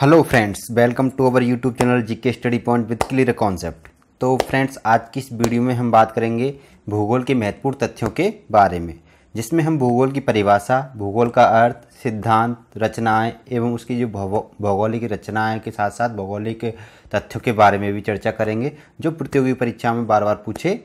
hello friends welcome to our YouTube channel GK study point with clear concept तो friends आज की इस video में हम बात करेंगे भूगोल के महत्वपूर्ण तथ्यों के बारे में जिसमें हम भूगोल की परिभाषा भूगोल का अर्थ सिद्धांत रचनाएं एवं उसकी जो भौगोलिक रचनाएं के साथ साथ भौगोलिक तथ्यों के बारे में भी चर्चा करेंगे जो प्रतियोगी परीक्षा में बार बार पूछे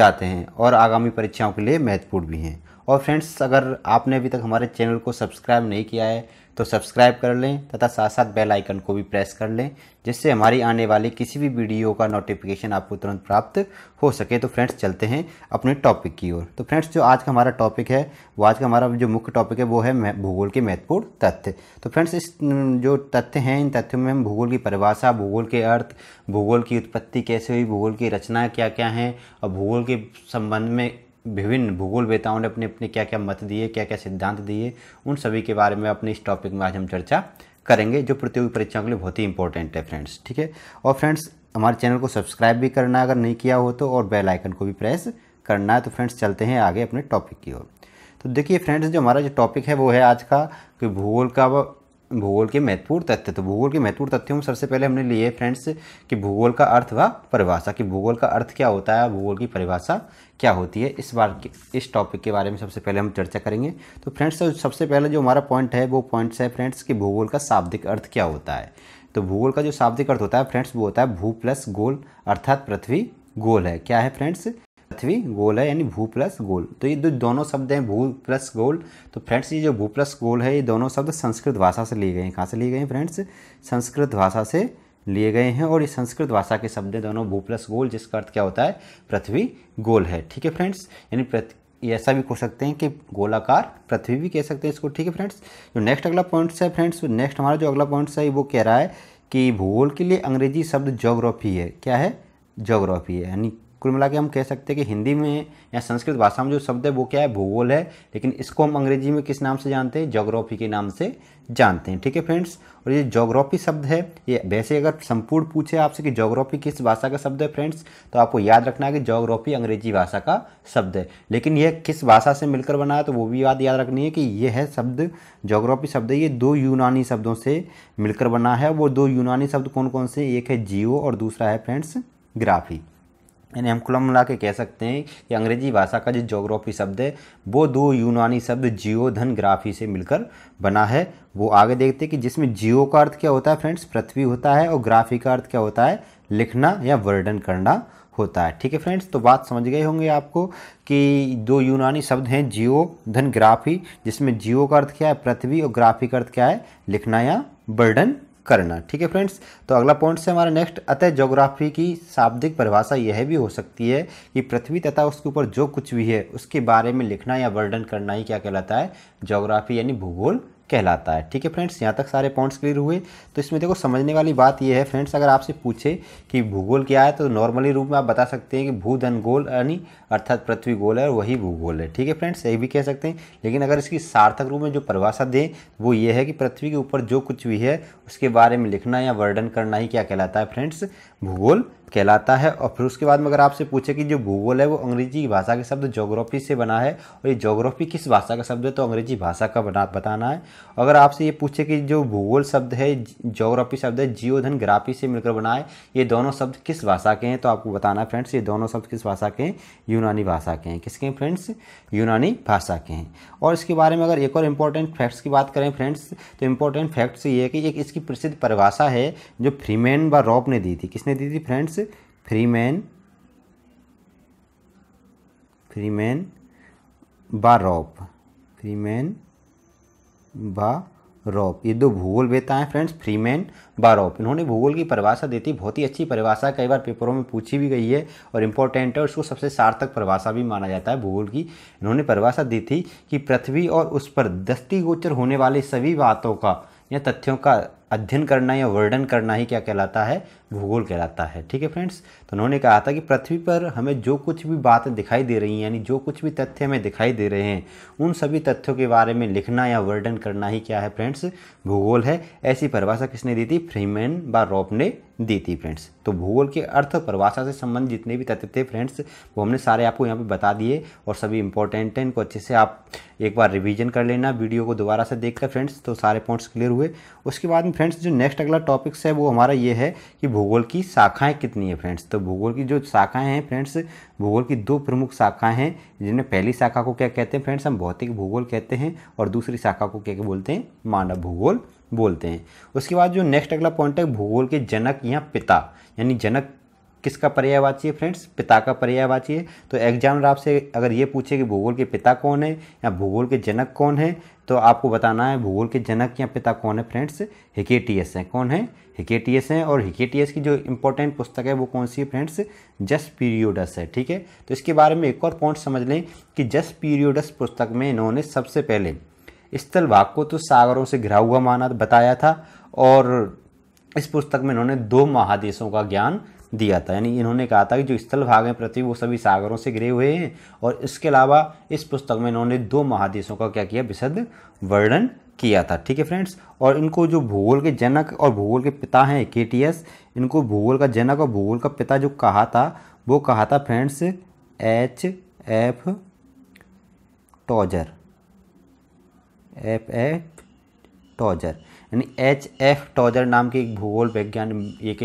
जाते हैं और आगामी परीक्षाओं के लिए महत्वपूर्ण भी हैं और फ्रेंड्स अगर आपने अभी तक हमारे चैनल को सब्सक्राइब नहीं किया है तो सब्सक्राइब कर लें तथा साथ साथ बेल आइकन को भी प्रेस कर लें जिससे हमारी आने वाली किसी भी वीडियो का नोटिफिकेशन आपको तुरंत प्राप्त हो सके तो फ्रेंड्स चलते हैं अपने टॉपिक की ओर तो फ्रेंड्स जो आज का हमारा टॉपिक है वो आज का हमारा जो मुख्य टॉपिक है वो है भूगोल के महत्वपूर्ण तथ्य तो फ्रेंड्स इस जो तथ्य हैं इन तथ्यों में हम भूगोल की परिभाषा भूगोल के अर्थ भूगोल की उत्पत्ति कैसे हुई भूगोल की रचना क्या क्या हैं और भूगोल के संबंध में विभिन्न भूगोल वेताओं ने अपने अपने क्या क्या मत दिए क्या क्या सिद्धांत दिए उन सभी के बारे में अपने इस टॉपिक में आज हम चर्चा करेंगे जो प्रतियोगी परीक्षाओं के लिए बहुत ही इंपॉर्टेंट है फ्रेंड्स ठीक है और फ्रेंड्स हमारे चैनल को सब्सक्राइब भी करना अगर नहीं किया हो तो और बेल आइकन को भी प्रेस करना है तो फ्रेंड्स चलते हैं आगे अपने टॉपिक की ओर तो देखिए फ्रेंड्स जो हमारा जो टॉपिक है वो है आज का कि भूगोल का भूगोल के महत्वपूर्ण तथ्य तो भूगोल के महत्वपूर्ण तथ्यों में सबसे पहले हमने लिए फ्रेंड्स कि भूगोल का अर्थ व परिभाषा कि भूगोल का अर्थ क्या होता है भूगोल की परिभाषा क्या होती है इस बार के इस टॉपिक के बारे में सबसे पहले हम चर्चा करेंगे तो फ्रेंड्स तो सबसे पहले जो हमारा पॉइंट है वो पॉइंट्स है फ्रेंड्स कि भूगोल का शाब्दिक अर्थ क्या होता है तो भूगोल का जो शाब्दिक अर्थ होता है फ्रेंड्स वो होता है भू प्लस गोल अर्थात पृथ्वी गोल है क्या है फ्रेंड्स पृथ्वी गोल है यानी भू प्लस गोल तो ये दो दोनों शब्द हैं भू प्लस गोल तो फ्रेंड्स ये जो भू प्लस गोल है ये दोनों शब्द संस्कृत भाषा से लिए गए हैं कहाँ से लिए गए हैं फ्रेंड्स संस्कृत भाषा से लिए गए हैं और ये संस्कृत भाषा के शब्द हैं दोनों भू प्लस गोल जिसका अर्थ क्या होता है पृथ्वी गोल है ठीक है फ्रेंड्स यानी ऐसा भी कह सकते हैं कि गोलाकार पृथ्वी भी कह सकते हैं इसको ठीक है फ्रेंड्स जो नेक्स्ट अगला पॉइंट्स है फ्रेंड्स नेक्स्ट हमारा जो अगला पॉइंट्स है वो कह रहा है कि भूगोल के लिए अंग्रेजी शब्द जोग्राफी है क्या है जोग्राफी है यानी कुल मिला के हम कह सकते हैं कि हिंदी में या संस्कृत भाषा में जो शब्द है वो क्या है भूगोल है लेकिन इसको हम अंग्रेजी में किस नाम से जानते हैं जोग्राफी के नाम से जानते हैं ठीक है फ्रेंड्स और ये जोग्राफी शब्द है ये वैसे अगर संपूर्ण पूछे आपसे कि जोग्राफी किस भाषा का शब्द है फ्रेंड्स तो आपको याद रखना है कि जोग्राफी अंग्रेजी भाषा का शब्द है लेकिन यह किस भाषा से मिलकर बना है तो वो भी बात याद रखनी है कि यह है शब्द जोग्राफी शब्द ये दो यूनानी शब्दों से मिलकर बना है वो दो यूनानी शब्द कौन कौन से एक है जियो और दूसरा है फ्रेंड्स ग्राफी यानी हम कुल मिला के कह सकते हैं कि अंग्रेजी भाषा का जो जोग्राफी शब्द है वो दो यूनानी शब्द जियो धन ग्राफी से मिलकर बना है वो आगे देखते हैं कि जिसमें जियो का अर्थ क्या होता है फ्रेंड्स पृथ्वी होता है और ग्राफी का अर्थ क्या होता है लिखना या वर्णन करना होता है ठीक है फ्रेंड्स तो बात समझ गए होंगे आपको कि दो यूनानी शब्द हैं जियो धन ग्राफी जिसमें जियो का अर्थ क्या है पृथ्वी और ग्राफी का अर्थ क्या है लिखना या वर्णन करना ठीक है फ्रेंड्स तो अगला पॉइंट से हमारा नेक्स्ट अतः ज्योग्राफी की शाब्दिक परिभाषा यह भी हो सकती है कि पृथ्वी तथा उसके ऊपर जो कुछ भी है उसके बारे में लिखना या वर्णन करना ही क्या कहलाता है ज्योग्राफी यानी भूगोल कहलाता है ठीक है फ्रेंड्स यहाँ तक सारे पॉइंट्स क्लियर हुए तो इसमें देखो समझने वाली बात यह है फ्रेंड्स अगर आपसे पूछे कि भूगोल क्या है तो नॉर्मली रूप में आप बता सकते हैं कि भूधन गोल यानी अर्थात पृथ्वी गोल है और वही भूगोल है ठीक है फ्रेंड्स यही भी कह सकते हैं लेकिन अगर इसकी सार्थक रूप में जो परिभाषा दें वो ये है कि पृथ्वी के ऊपर जो कुछ भी है उसके बारे में लिखना या वर्णन करना ही क्या कहलाता है फ्रेंड्स भूगोल कहलाता है और फिर उसके बाद में अगर आपसे पूछे कि जो भूगोल है वो अंग्रेजी भाषा के शब्द जोग्राफी से बना है और ये जोग्राफी किस भाषा का शब्द है तो अंग्रेजी भाषा का बना बताना है अगर आपसे ये पूछे कि जो भूगोल शब्द है जोग्राफी शब्द है जियोधन ग्राफी से मिलकर बना है ये दोनों शब्द किस भाषा के हैं तो आपको बताना है फ्रेंड्स ये दोनों शब्द किस भाषा के हैं यूनानी भाषा के हैं किसके हैं फ्रेंड्स यूनानी भाषा के हैं और इसके बारे में अगर एक और इम्पोर्टेंट फैक्ट्स की बात करें फ्रेंड्स तो इम्पोर्टेंट फैक्ट्स ये है कि एक इसकी प्रसिद्ध परिभाषा है जो फ्रीमैन व रॉप ने दी थी किसने दी थी friends three man three man बारॉप थ्री मैन रॉप ये दो भूगोल वेता हैं फ्रेंड्स फ्रीमैन मैन बारॉप इन्होंने भूगोल की परिभाषा दी थी बहुत ही अच्छी परिभाषा कई बार पेपरों में पूछी भी गई है और इम्पोर्टेंट है उसको सबसे सार्थक परिभाषा भी माना जाता है भूगोल की इन्होंने परिभाषा दी थी कि पृथ्वी और उस पर दृष्टिगोचर होने वाले सभी बातों का या तथ्यों का अध्ययन करना या वर्णन करना ही क्या कहलाता है भूगोल कहलाता है ठीक है फ्रेंड्स तो उन्होंने कहा था कि पृथ्वी पर हमें जो कुछ भी बातें दिखाई दे रही हैं यानी जो कुछ भी तथ्य हमें दिखाई दे रहे हैं उन सभी तथ्यों के बारे में लिखना या वर्णन करना ही क्या है फ्रेंड्स भूगोल है ऐसी परिभाषा किसने दी थी फ्रीमैन व रॉप ने दी थी फ्रेंड्स तो भूगोल के अर्थ परिभाषा से संबंधित जितने भी तथ्य थे फ्रेंड्स वो हमने सारे आपको यहाँ पर बता दिए और सभी इंपॉर्टेंट हैं इनको अच्छे से आप एक बार रिविजन कर लेना वीडियो को दोबारा से देख फ्रेंड्स तो सारे पॉइंट्स क्लियर हुए उसके बाद फ्रेंड्स जो नेक्स्ट अगला टॉपिक्स है वो हमारा ये है कि भूगोल की शाखाएं कितनी है फ्रेंड्स तो भूगोल की जो शाखाएं हैं फ्रेंड्स भूगोल की दो प्रमुख शाखाएं हैं जिनमें पहली शाखा को क्या कहते हैं फ्रेंड्स हम भौतिक भूगोल कहते हैं और दूसरी शाखा को क्या बोलते हैं मानव भूगोल बोलते हैं उसके बाद जो नेक्स्ट अगला पॉइंट है भूगोल के जनक या पिता यानी जनक किसका पर्यायवाची है फ्रेंड्स पिता का पर्यायवाची है तो एग्जामिनर आपसे अगर ये पूछे कि भूगोल के पिता कौन है या भूगोल के जनक कौन है तो आपको बताना है भूगोल के जनक या पिता कौन है फ्रेंड्स हिकेटीएस हैं कौन है हिकेटीएस हैं और हिकेटीएस की जो इंपॉर्टेंट पुस्तक है वो कौन सी है फ्रेंड्स जस पीरियोडस है ठीक है तो इसके बारे में एक और पॉइंट समझ लें कि जस पीरियोडस पुस्तक में इन्होंने सबसे पहले स्थल भाग को तो सागरों से घिरा हुआ माना बताया था और इस पुस्तक में इन्होंने दो महादेशों का ज्ञान दिया था यानी इन्होंने कहा था कि जो स्थल भाग हैं पृथ्वी वो सभी सागरों से घिरे हुए हैं और इसके अलावा इस पुस्तक में इन्होंने दो महादेशों का क्या किया विशद वर्णन किया था ठीक है फ्रेंड्स और इनको जो भूगोल के जनक और भूगोल के पिता हैं के टी एस इनको भूगोल का जनक और भूगोल का पिता जो कहा था वो कहा था friends H F Tozer F F Tozer यानी एच एफ टॉजर नाम के एक भूगोल वैज्ञान एक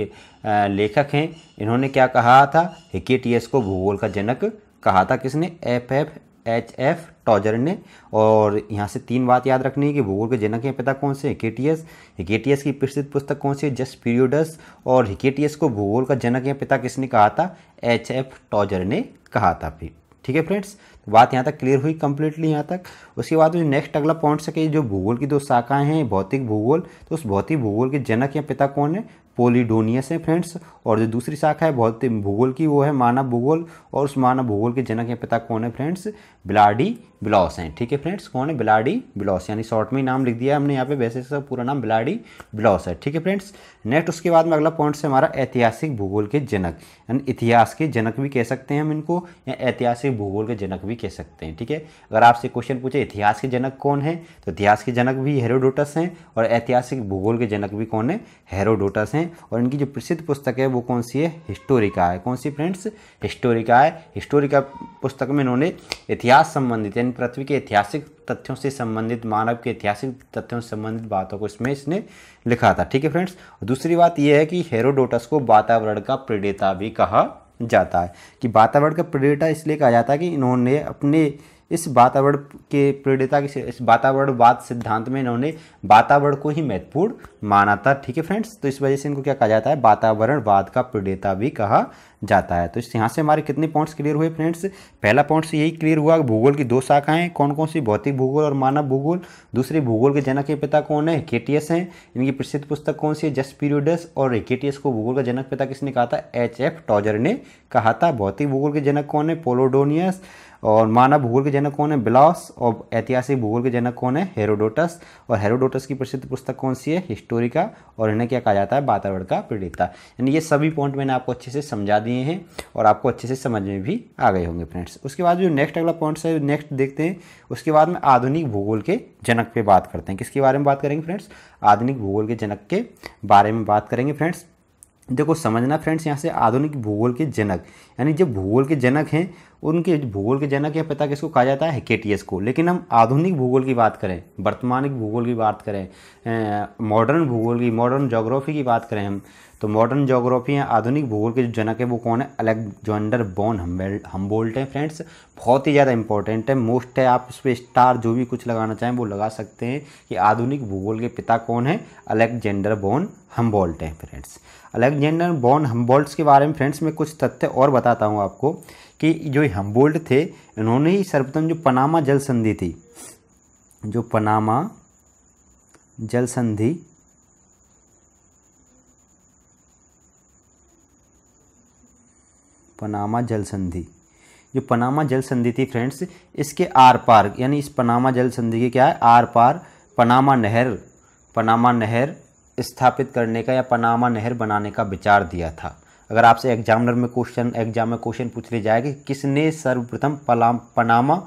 लेखक हैं इन्होंने क्या कहा था हिकेटियस को भूगोल का जनक कहा था किसने F F H F Tozer ने और यहाँ से तीन बात याद रखनी है कि भूगोल के जनक हैं पिता कौन से हिके हिकेटियस की प्रसिद्ध पुस्तक कौन सी है जस्ट पीरियोडस और हिकेटियस को भूगोल का जनक या पिता किसने कहा था एच एफ टॉजर ने कहा था फिर ठीक है फ्रेंड्स बात यहाँ तक क्लियर हुई कंप्लीटली यहाँ तक उसके बाद जो नेक्स्ट अगला पॉइंट से जो भूगोल की दो शाखाएं हैं भौतिक भूगोल तो उस भौतिक भूगोल के जनक या पिता कौन है पोलिडोनियस है फ्रेंड्स और जो दूसरी शाखा है बहुत भूगोल की वो है मानव भूगोल और उस मानव भूगोल के जनक या पिता कौन है फ्रेंड्स बिलाडी ब्लॉस हैं ठीक है फ्रेंड्स कौन है बिलाडी ब्लॉस यानी शॉर्ट में ही नाम लिख दिया हमने यहाँ पे वैसे सब पूरा नाम बिलाडी ब्लॉस है ठीक है फ्रेंड्स नेक्स्ट उसके बाद में अगला पॉइंट है हमारा ऐतिहासिक भूगोल के जनक यानी इतिहास के जनक भी कह सकते हैं हम इनको या ऐतिहासिक भूगोल के जनक भी कह सकते हैं ठीक है अगर आपसे क्वेश्चन पूछे इतिहास के जनक कौन है तो इतिहास के जनक भी हेरोडोटस हैं और ऐतिहासिक भूगोल के जनक भी कौन है हेरोडोटस हैं हैं और इनकी जो प्रसिद्ध पुस्तक है वो कौन सी है हिस्टोरिका है कौन सी फ्रेंड्स हिस्टोरिका है हिस्टोरिका पुस्तक में इन्होंने इतिहास संबंधित यानी पृथ्वी के ऐतिहासिक तथ्यों से संबंधित मानव के ऐतिहासिक तथ्यों से संबंधित बातों को इसमें इसने लिखा था ठीक है फ्रेंड्स दूसरी बात यह है कि हेरोडोटस को वातावरण का प्रेडेता भी कहा जाता है कि वातावरण का प्रेडेटा इसलिए कहा जाता है कि इन्होंने अपने इस वातावरण के प्रेरिता के इस वातावरणवाद सिद्धांत में इन्होंने वातावरण को ही महत्वपूर्ण माना था ठीक है फ्रेंड्स तो इस वजह से इनको क्या कहा जाता है वातावरणवाद का प्रेरिता भी कहा जाता है तो इस यहाँ से हमारे कितने पॉइंट्स क्लियर हुए फ्रेंड्स पहला पॉइंट्स यही क्लियर हुआ भूगोल की दो शाखाएं कौन कौन सी भौतिक भूगोल और मानव भूगोल दूसरे भूगोल के जनक के पिता कौन है केटीएस हैं इनकी प्रसिद्ध पुस्तक कौन सी है जस पीरियडस और केटीएस को भूगोल का जनक पिता किसने कहा था एच एफ टॉजर ने कहा था भौतिक भूगोल के जनक कौन है पोलोडोनियस और मानव भूगोल के जनक कौन है बिलास और ऐतिहासिक भूगोल के जनक कौन है हेरोडोटस और हेरोडोटस की प्रसिद्ध पुस्तक कौन सी है हिस्टोरिका और इन्हें क्या कहा जाता है वातावरण का प्रेरिता यानी ये सभी पॉइंट मैंने आपको अच्छे से समझा दिए हैं और आपको अच्छे से समझ में भी आ गए होंगे फ्रेंड्स उसके बाद जो नेक्स्ट अगला पॉइंट्स है नेक्स्ट देखते हैं उसके बाद में आधुनिक भूगोल के जनक पे बात करते हैं किसके बारे में बात करेंगे फ्रेंड्स आधुनिक भूगोल के जनक के बारे में बात करेंगे फ्रेंड्स देखो समझना फ्रेंड्स यहाँ से आधुनिक भूगोल के जनक यानी जो भूगोल के जनक हैं उनके भूगोल के जनक या पिता किसको कहा जाता है हेकेटियस को लेकिन हम आधुनिक भूगोल की बात करें वर्तमानिक भूगोल की बात करें मॉडर्न भूगोल की मॉडर्न जोग्राफी की बात करें हम तो मॉडर्न जोग्राफी या आधुनिक भूगोल के जो जनक है वो कौन है अलेक्जेंडर बॉन हम्बोल्ट है फ्रेंड्स बहुत ही ज़्यादा इंपॉर्टेंट है मोस्ट है आप इस पर स्टार जो भी कुछ लगाना चाहें वो लगा सकते हैं कि आधुनिक भूगोल के पिता कौन है अलेक्जेंडर बॉन हम्बोल्ट हैं फ्रेंड्स अलेक्जेंडर बॉन हम्बोल्ट के बारे में फ्रेंड्स मैं कुछ तथ्य और बताता हूँ आपको कि जो हम्बोल्ट थे इन्होंने ही सर्वप्रथम जो पनामा जल संधि थी जो पनामा जल संधि पनामा जल संधि जो पनामा जल संधि थी फ्रेंड्स इसके आर पार यानी इस पनामा जल संधि के क्या है आर पार पनामा नहर पनामा नहर स्थापित करने का या पनामा नहर बनाने का विचार दिया था अगर आपसे एग्जामिनर में क्वेश्चन एग्जाम में क्वेश्चन पूछ लिया जाए कि किसने सर्वप्रथम पलाम पनामा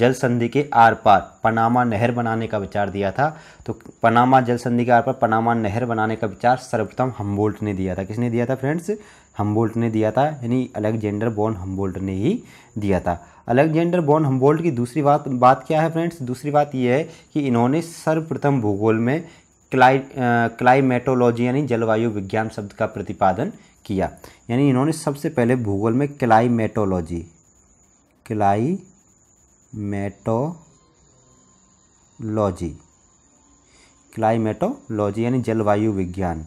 जल संधि के आर पार पनामा नहर बनाने का विचार दिया था तो पनामा जल संधि के आर पार पनामा नहर बनाने का विचार सर्वप्रथम हम्बोल्ट ने दिया था किसने दिया था फ्रेंड्स हम्बोल्ट ने दिया था यानी अलेक्जेंडर बॉन हम्बोल्ट ने ही दिया था अलेक्जेंडर बॉन हम्बोल्ट की दूसरी बात बात क्या है फ्रेंड्स दूसरी बात यह है कि इन्होंने सर्वप्रथम भूगोल में क्लाई क्लाइमेटोलॉजी यानी जलवायु विज्ञान शब्द का प्रतिपादन किया यानी इन्होंने सबसे पहले भूगोल में क्लाइमेटोलॉजी क्लाइमेटोलॉजी क्लाइमेटोलॉजी यानी जलवायु विज्ञान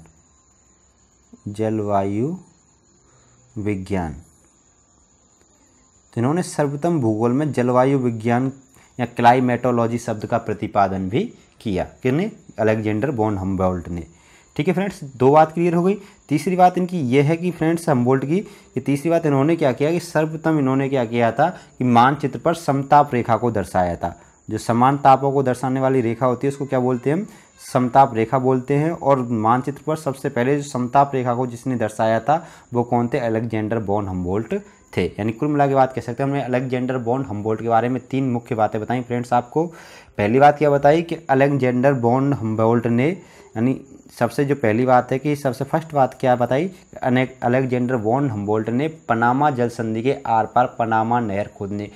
जलवायु विज्ञान तो इन्होंने सर्वोत्तम भूगोल में जलवायु विज्ञान या क्लाइमेटोलॉजी शब्द का प्रतिपादन भी किया किसने अलेक्जेंडर बोन हम्बोल्ट ने ठीक है फ्रेंड्स दो बात क्लियर हो गई तीसरी बात इनकी यह है कि फ्रेंड्स हम्बोल्ट की कि तीसरी बात इन्होंने क्या किया कि सर्वप्रथम इन्होंने क्या किया था कि मानचित्र पर समताप रेखा को दर्शाया था जो समान तापों को दर्शाने वाली रेखा होती है उसको क्या बोलते हैं हम समताप रेखा बोलते हैं और मानचित्र पर सबसे पहले समताप रेखा को जिसने दर्शाया था वो कौन थे अलेक्जेंडर बॉन हम्बोल्ट थे यानी कुल मिला के बात कह सकते हैं हमने अलेक्जेंडर बॉन्ड हम्बोल्ट के बारे में तीन मुख्य बातें बताई फ्रेंड्स आपको पहली बात क्या बताई कि अलेक्जेंडर बॉन्ड हम्बोल्ट ने यानी सबसे जो पहली बात है कि सबसे फर्स्ट बात क्या बताई अलेक्जेंडर वॉन हम्बोल्ट ने पनामा जल संधि के आर पार पनामा नहर खोदने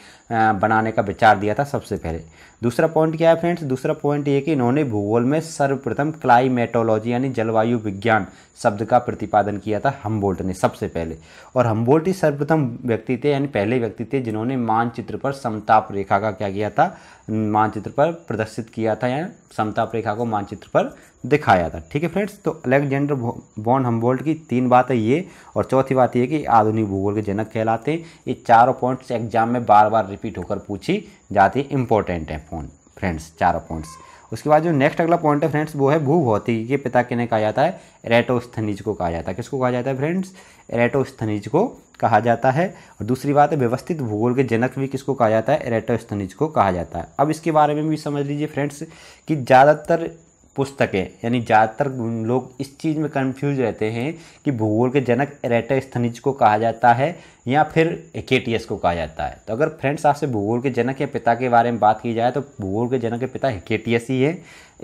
बनाने का विचार दिया था सबसे पहले दूसरा पॉइंट क्या है फ्रेंड्स दूसरा पॉइंट ये कि इन्होंने भूगोल में सर्वप्रथम क्लाइमेटोलॉजी यानी जलवायु विज्ञान शब्द का प्रतिपादन किया था हम्बोल्ट ने सबसे पहले और हम्बोल्ट ही सर्वप्रथम व्यक्ति थे यानी पहले व्यक्ति थे जिन्होंने मानचित्र पर समताप रेखा का क्या किया था मानचित्र पर प्रदर्शित किया था या समताप रेखा को मानचित्र पर दिखाया था ठीक है फ्रेंड्स तो अलेक्जेंडर वॉन हमबोल्ट की तीन बात है ये और चौथी बात ये कि आधुनिक भूगोल के जनक कहलाते हैं ये चारों पॉइंट्स एग्जाम में बार बार रिपीट होकर पूछी जाती है इंपॉर्टेंट है फोन फ्रेंड्स चारों पॉइंट्स उसके बाद जो नेक्स्ट अगला पॉइंट है फ्रेंड्स वो है भूभौतिकी के पिता किन्हें कहा जाता है रेटोस्थनिज को कहा जाता है किसको कहा जाता है फ्रेंड्स एरेटोस्थनीज को कहा जाता है और दूसरी बात है व्यवस्थित भूगोल के जनक भी किसको कहा जाता है रेटोस्थनिज को कहा जाता है अब इसके बारे में भी समझ लीजिए फ्रेंड्स कि ज़्यादातर पुस्तकें यानी ज़्यादातर लोग इस चीज़ में कंफ्यूज रहते हैं कि भूगोल के जनक एरेटा स्थनिज को कहा जाता है या फिर हेकेटियस को कहा जाता है तो अगर फ्रेंड्स आपसे भूगोल के जनक या पिता के बारे में बात की जाए तो भूगोल के जनक के पिता हेकेटियस ही है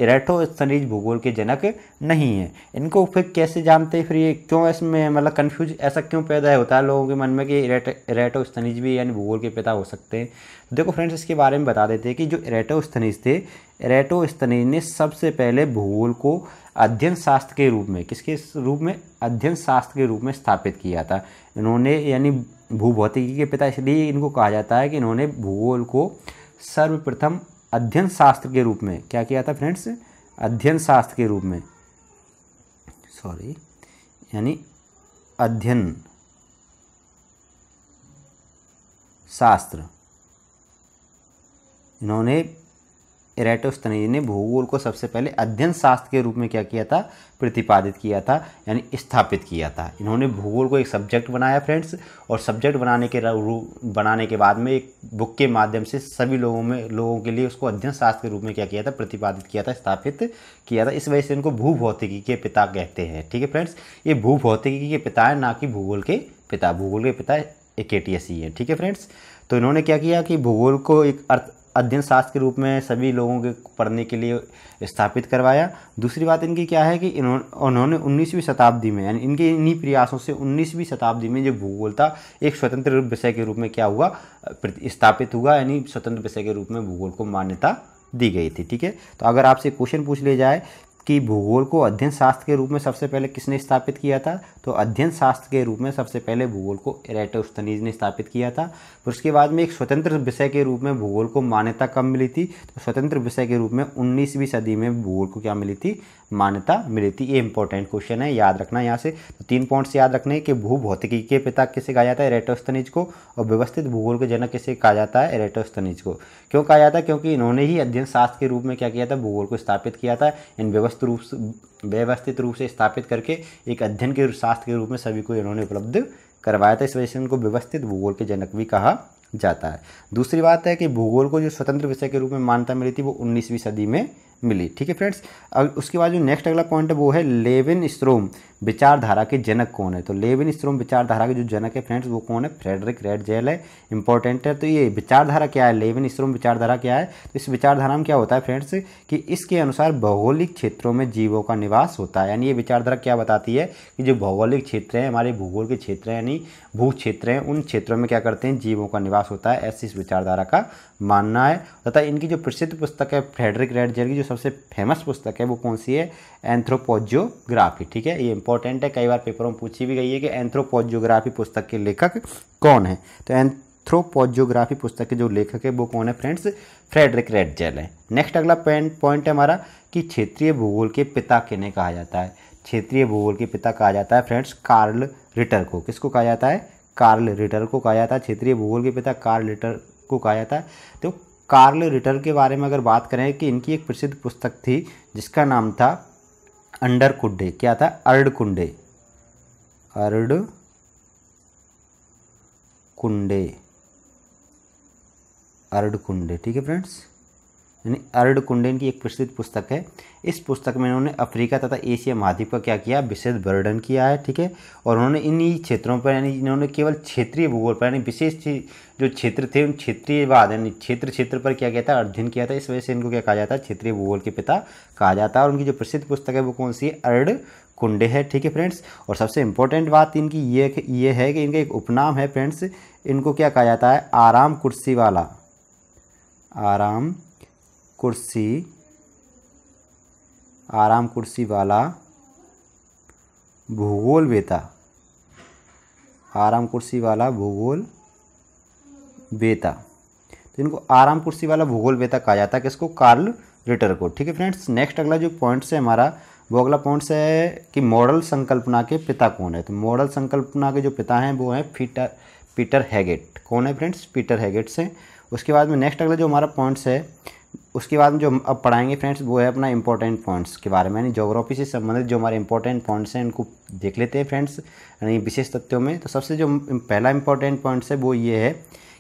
इरेटोस्तनीज भूगोल के जनक नहीं है इनको फिर कैसे जानते फिर ये क्यों इसमें मतलब कन्फ्यूज ऐसा क्यों पैदा होता है लोगों के मन में कि स्तनिज भी यानी भूगोल के पिता हो सकते हैं देखो फ्रेंड्स इसके बारे में बता देते हैं कि जो स्तनिज थे इरेटो स्तनिज ने सबसे पहले भूगोल को अध्ययन शास्त्र के रूप में किसके रूप में अध्ययन शास्त्र के रूप में स्थापित किया था इन्होंने यानी भूभौतिकी के पिता इसलिए इनको कहा जाता है कि इन्होंने भूगोल को सर्वप्रथम अध्ययन शास्त्र के रूप में क्या किया था फ्रेंड्स अध्ययन शास्त्र के रूप में सॉरी यानी अध्ययन शास्त्र इन्होंने एरेटोस्तनीज ने भूगोल को सबसे पहले अध्ययन शास्त्र के रूप में क्या किया था प्रतिपादित किया था यानी स्थापित किया था इन्होंने भूगोल को एक सब्जेक्ट बनाया फ्रेंड्स और सब्जेक्ट बनाने के रूप बनाने के बाद में एक बुक के माध्यम से सभी लोगों में लोगों के लिए उसको अध्ययन शास्त्र के रूप में क्या किया था प्रतिपादित किया था स्थापित किया था इस वजह से इनको भूभौतिकी के पिता कहते हैं ठीक है फ्रेंड्स ये भूभौतिकी के पिता है ना कि भूगोल के पिता भूगोल के पिता एस ही है ठीक है फ्रेंड्स तो इन्होंने क्या किया कि भूगोल को एक अर्थ अध्ययन शास्त्र के रूप में सभी लोगों के पढ़ने के लिए स्थापित करवाया दूसरी बात इनकी क्या है कि उन्होंने उन्नीसवीं शताब्दी में यानी इनके इन्हीं प्रयासों से उन्नीसवीं शताब्दी में जो भूगोल था एक स्वतंत्र विषय के रूप में क्या हुआ स्थापित हुआ यानी स्वतंत्र विषय के रूप में भूगोल को मान्यता दी गई थी ठीक है तो अगर आपसे क्वेश्चन पूछ लिया जाए कि भूगोल को अध्ययन शास्त्र के रूप में सबसे पहले किसने स्थापित किया था तो अध्ययन शास्त्र के रूप में सबसे पहले भूगोल को एरेटोस्तनीज ने स्थापित किया था फिर उसके बाद में एक स्वतंत्र विषय के रूप में भूगोल को मान्यता कब मिली थी तो स्वतंत्र विषय के रूप में उन्नीसवीं सदी में भूगोल को क्या मिली थी मान्यता मिली थी ये इंपॉर्टेंट क्वेश्चन है याद रखना यहाँ से तो तीन पॉइंट्स याद रखने कि भू भौतिकी के पिता किसे कहा जाता है एरेटोस्तनीज को और व्यवस्थित भूगोल के जनक किसे कहा जाता है एरेटोस्तनीज को क्यों कहा जाता है क्योंकि इन्होंने ही अध्ययन शास्त्र के रूप में क्या किया था भूगोल को स्थापित किया था इन व्यवस्थित रूप से व्यवस्थित रूप से स्थापित करके एक अध्ययन के शास्त्र के रूप में सभी को इन्होंने उपलब्ध करवाया था इस वजह से इनको व्यवस्थित भूगोल के जनक भी कहा जाता है दूसरी बात है कि भूगोल को जो स्वतंत्र विषय के रूप में मान्यता मिली थी वो उन्नीसवीं सदी में मिली ठीक है फ्रेंड्स अब उसके बाद जो नेक्स्ट अगला पॉइंट है वो है लेविन स्ट्रोम विचारधारा के जनक कौन है तो लेविन स्ट्रोम विचारधारा के जो जनक है फ्रेंड्स वो कौन है फ्रेडरिक रेड जेल है इंपॉर्टेंट है तो ये विचारधारा क्या है लेविन स्ट्रोम विचारधारा क्या है तो इस विचारधारा में क्या होता है फ्रेंड्स कि इसके अनुसार भौगोलिक क्षेत्रों में जीवों का निवास होता है यानी ये विचारधारा क्या बताती है कि जो भौगोलिक क्षेत्र हैं हमारे भूगोल के क्षेत्र हैं यानी भू क्षेत्र हैं उन क्षेत्रों में क्या करते हैं जीवों का निवास होता है ऐसी इस विचारधारा का मानना है तथा इनकी जो प्रसिद्ध पुस्तक है फ्रेडरिक रेड जेल की जो सबसे फेमस पुस्तक है वो कौन सी है एंथ्रोपोजियोग्राफी ठीक है ये इंपॉर्टेंट है कई बार पेपरों में पूछी भी गई है कि एंथ्रोपोजियोग्राफी पुस्तक के लेखक कौन है तो एंथ्रोपोजियोग्राफी पुस्तक के जो लेखक है वो कौन है फ्रेंड्स फ्रेडरिक रेडजेल है नेक्स्ट अगला पॉइंट है हमारा कि क्षेत्रीय भूगोल के पिता किन्हें कहा जाता है क्षेत्रीय भूगोल के पिता कहा जाता है फ्रेंड्स कार्ल रिटर को किसको कहा जाता है कार्ल रिटर को कहा जाता है क्षेत्रीय भूगोल के पिता कार्ल रिटर को कहा जाता है तो कार्ल रिटर के बारे में अगर बात करें कि इनकी एक प्रसिद्ध पुस्तक थी जिसका नाम था अंडर कुंडे क्या था अर्ड कुंडे अर्ड कुंडे अर्ड कुंडे ठीक है फ्रेंड्स यानी अर्ड कुंडेन की एक प्रसिद्ध पुस्तक है इस पुस्तक में इन्होंने अफ्रीका तथा एशिया महाद्वीप का क्या किया विशेष वर्णन किया है ठीक है और उन्होंने इन्हीं क्षेत्रों पर यानी इन्होंने केवल क्षेत्रीय भूगोल पर यानी विशेष जो क्षेत्र थे उन क्षेत्रीयवाद यानी क्षेत्र क्षेत्र पर क्या कहता था अध्ययन किया था इस वजह से इनको क्या कहा जाता है क्षेत्रीय भूगोल के पिता कहा जाता है और उनकी जो प्रसिद्ध पुस्तक है वो कौन सी है अर्ड कुंडे है ठीक है फ्रेंड्स और सबसे इंपॉर्टेंट बात इनकी ये ये है कि इनका एक उपनाम है फ्रेंड्स इनको क्या कहा जाता है आराम कुर्सी वाला आराम कुर्सी आराम कुर्सी वाला भूगोल बेता आराम कुर्सी वाला भूगोल बेता तो इनको आराम कुर्सी वाला भूगोल बेता कहा जाता है किसको कार्ल रिटर को ठीक है फ्रेंड्स नेक्स्ट अगला जो पॉइंट्स है हमारा वो अगला पॉइंट्स है कि मॉडल संकल्पना के पिता कौन है तो मॉडल संकल्पना के जो पिता हैं वो हैं पीटर पीटर हैगेट कौन है फ्रेंड्स पीटर हैगेट्स हैं उसके बाद में नेक्स्ट अगला जो हमारा पॉइंट्स है उसके बाद में जो अब पढ़ाएंगे फ्रेंड्स वो है अपना इंपॉर्टेंट पॉइंट्स के बारे में यानी जोग्राफी से संबंधित जो हमारे इंपॉर्टेंट पॉइंट्स हैं इनको देख लेते हैं फ्रेंड्स यानी विशेष तथ्यों में तो सबसे जो पहला इंपॉर्टेंट पॉइंट्स है वो ये है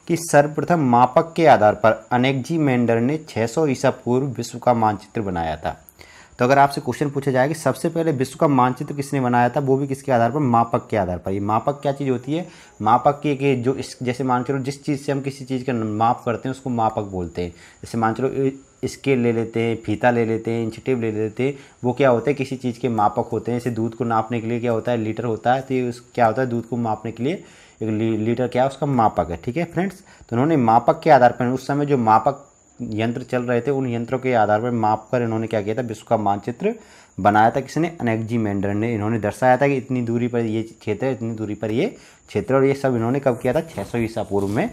कि सर्वप्रथम मापक के आधार पर अनेक जी मेंडर ने 600 सौ ईसा पूर्व विश्व का मानचित्र बनाया था तो अगर आपसे क्वेश्चन पूछा जाए कि सबसे पहले विश्व का मानचित्र किसने बनाया था वो भी किसके आधार पर मापक के आधार पर ये मापक क्या चीज़ होती है मापक की कि जो इस जैसे मान चलो जिस चीज़ से हम किसी चीज़ का माप करते हैं उसको मापक बोलते हैं जैसे मान चलो स्केल ले लेते हैं फीता ले लेते हैं इंचटिव ले लेते हैं वो क्या होता है किसी चीज़ के मापक होते हैं जैसे दूध को नापने के लिए क्या होता है लीटर होता है तो ये उस क्या होता है दूध को मापने के लिए एक लीटर क्या है उसका मापक है ठीक है फ्रेंड्स तो उन्होंने मापक के आधार पर उस समय जो मापक यंत्र चल रहे थे उन यंत्रों के आधार पर माप कर इन्होंने क्या किया था विश्व का मानचित्र बनाया था किसने अनेक्जी मैंडर ने इन्होंने दर्शाया था कि इतनी दूरी पर ये क्षेत्र है इतनी दूरी पर ये क्षेत्र और ये सब इन्होंने कब किया था छः सौ ईसा पूर्व में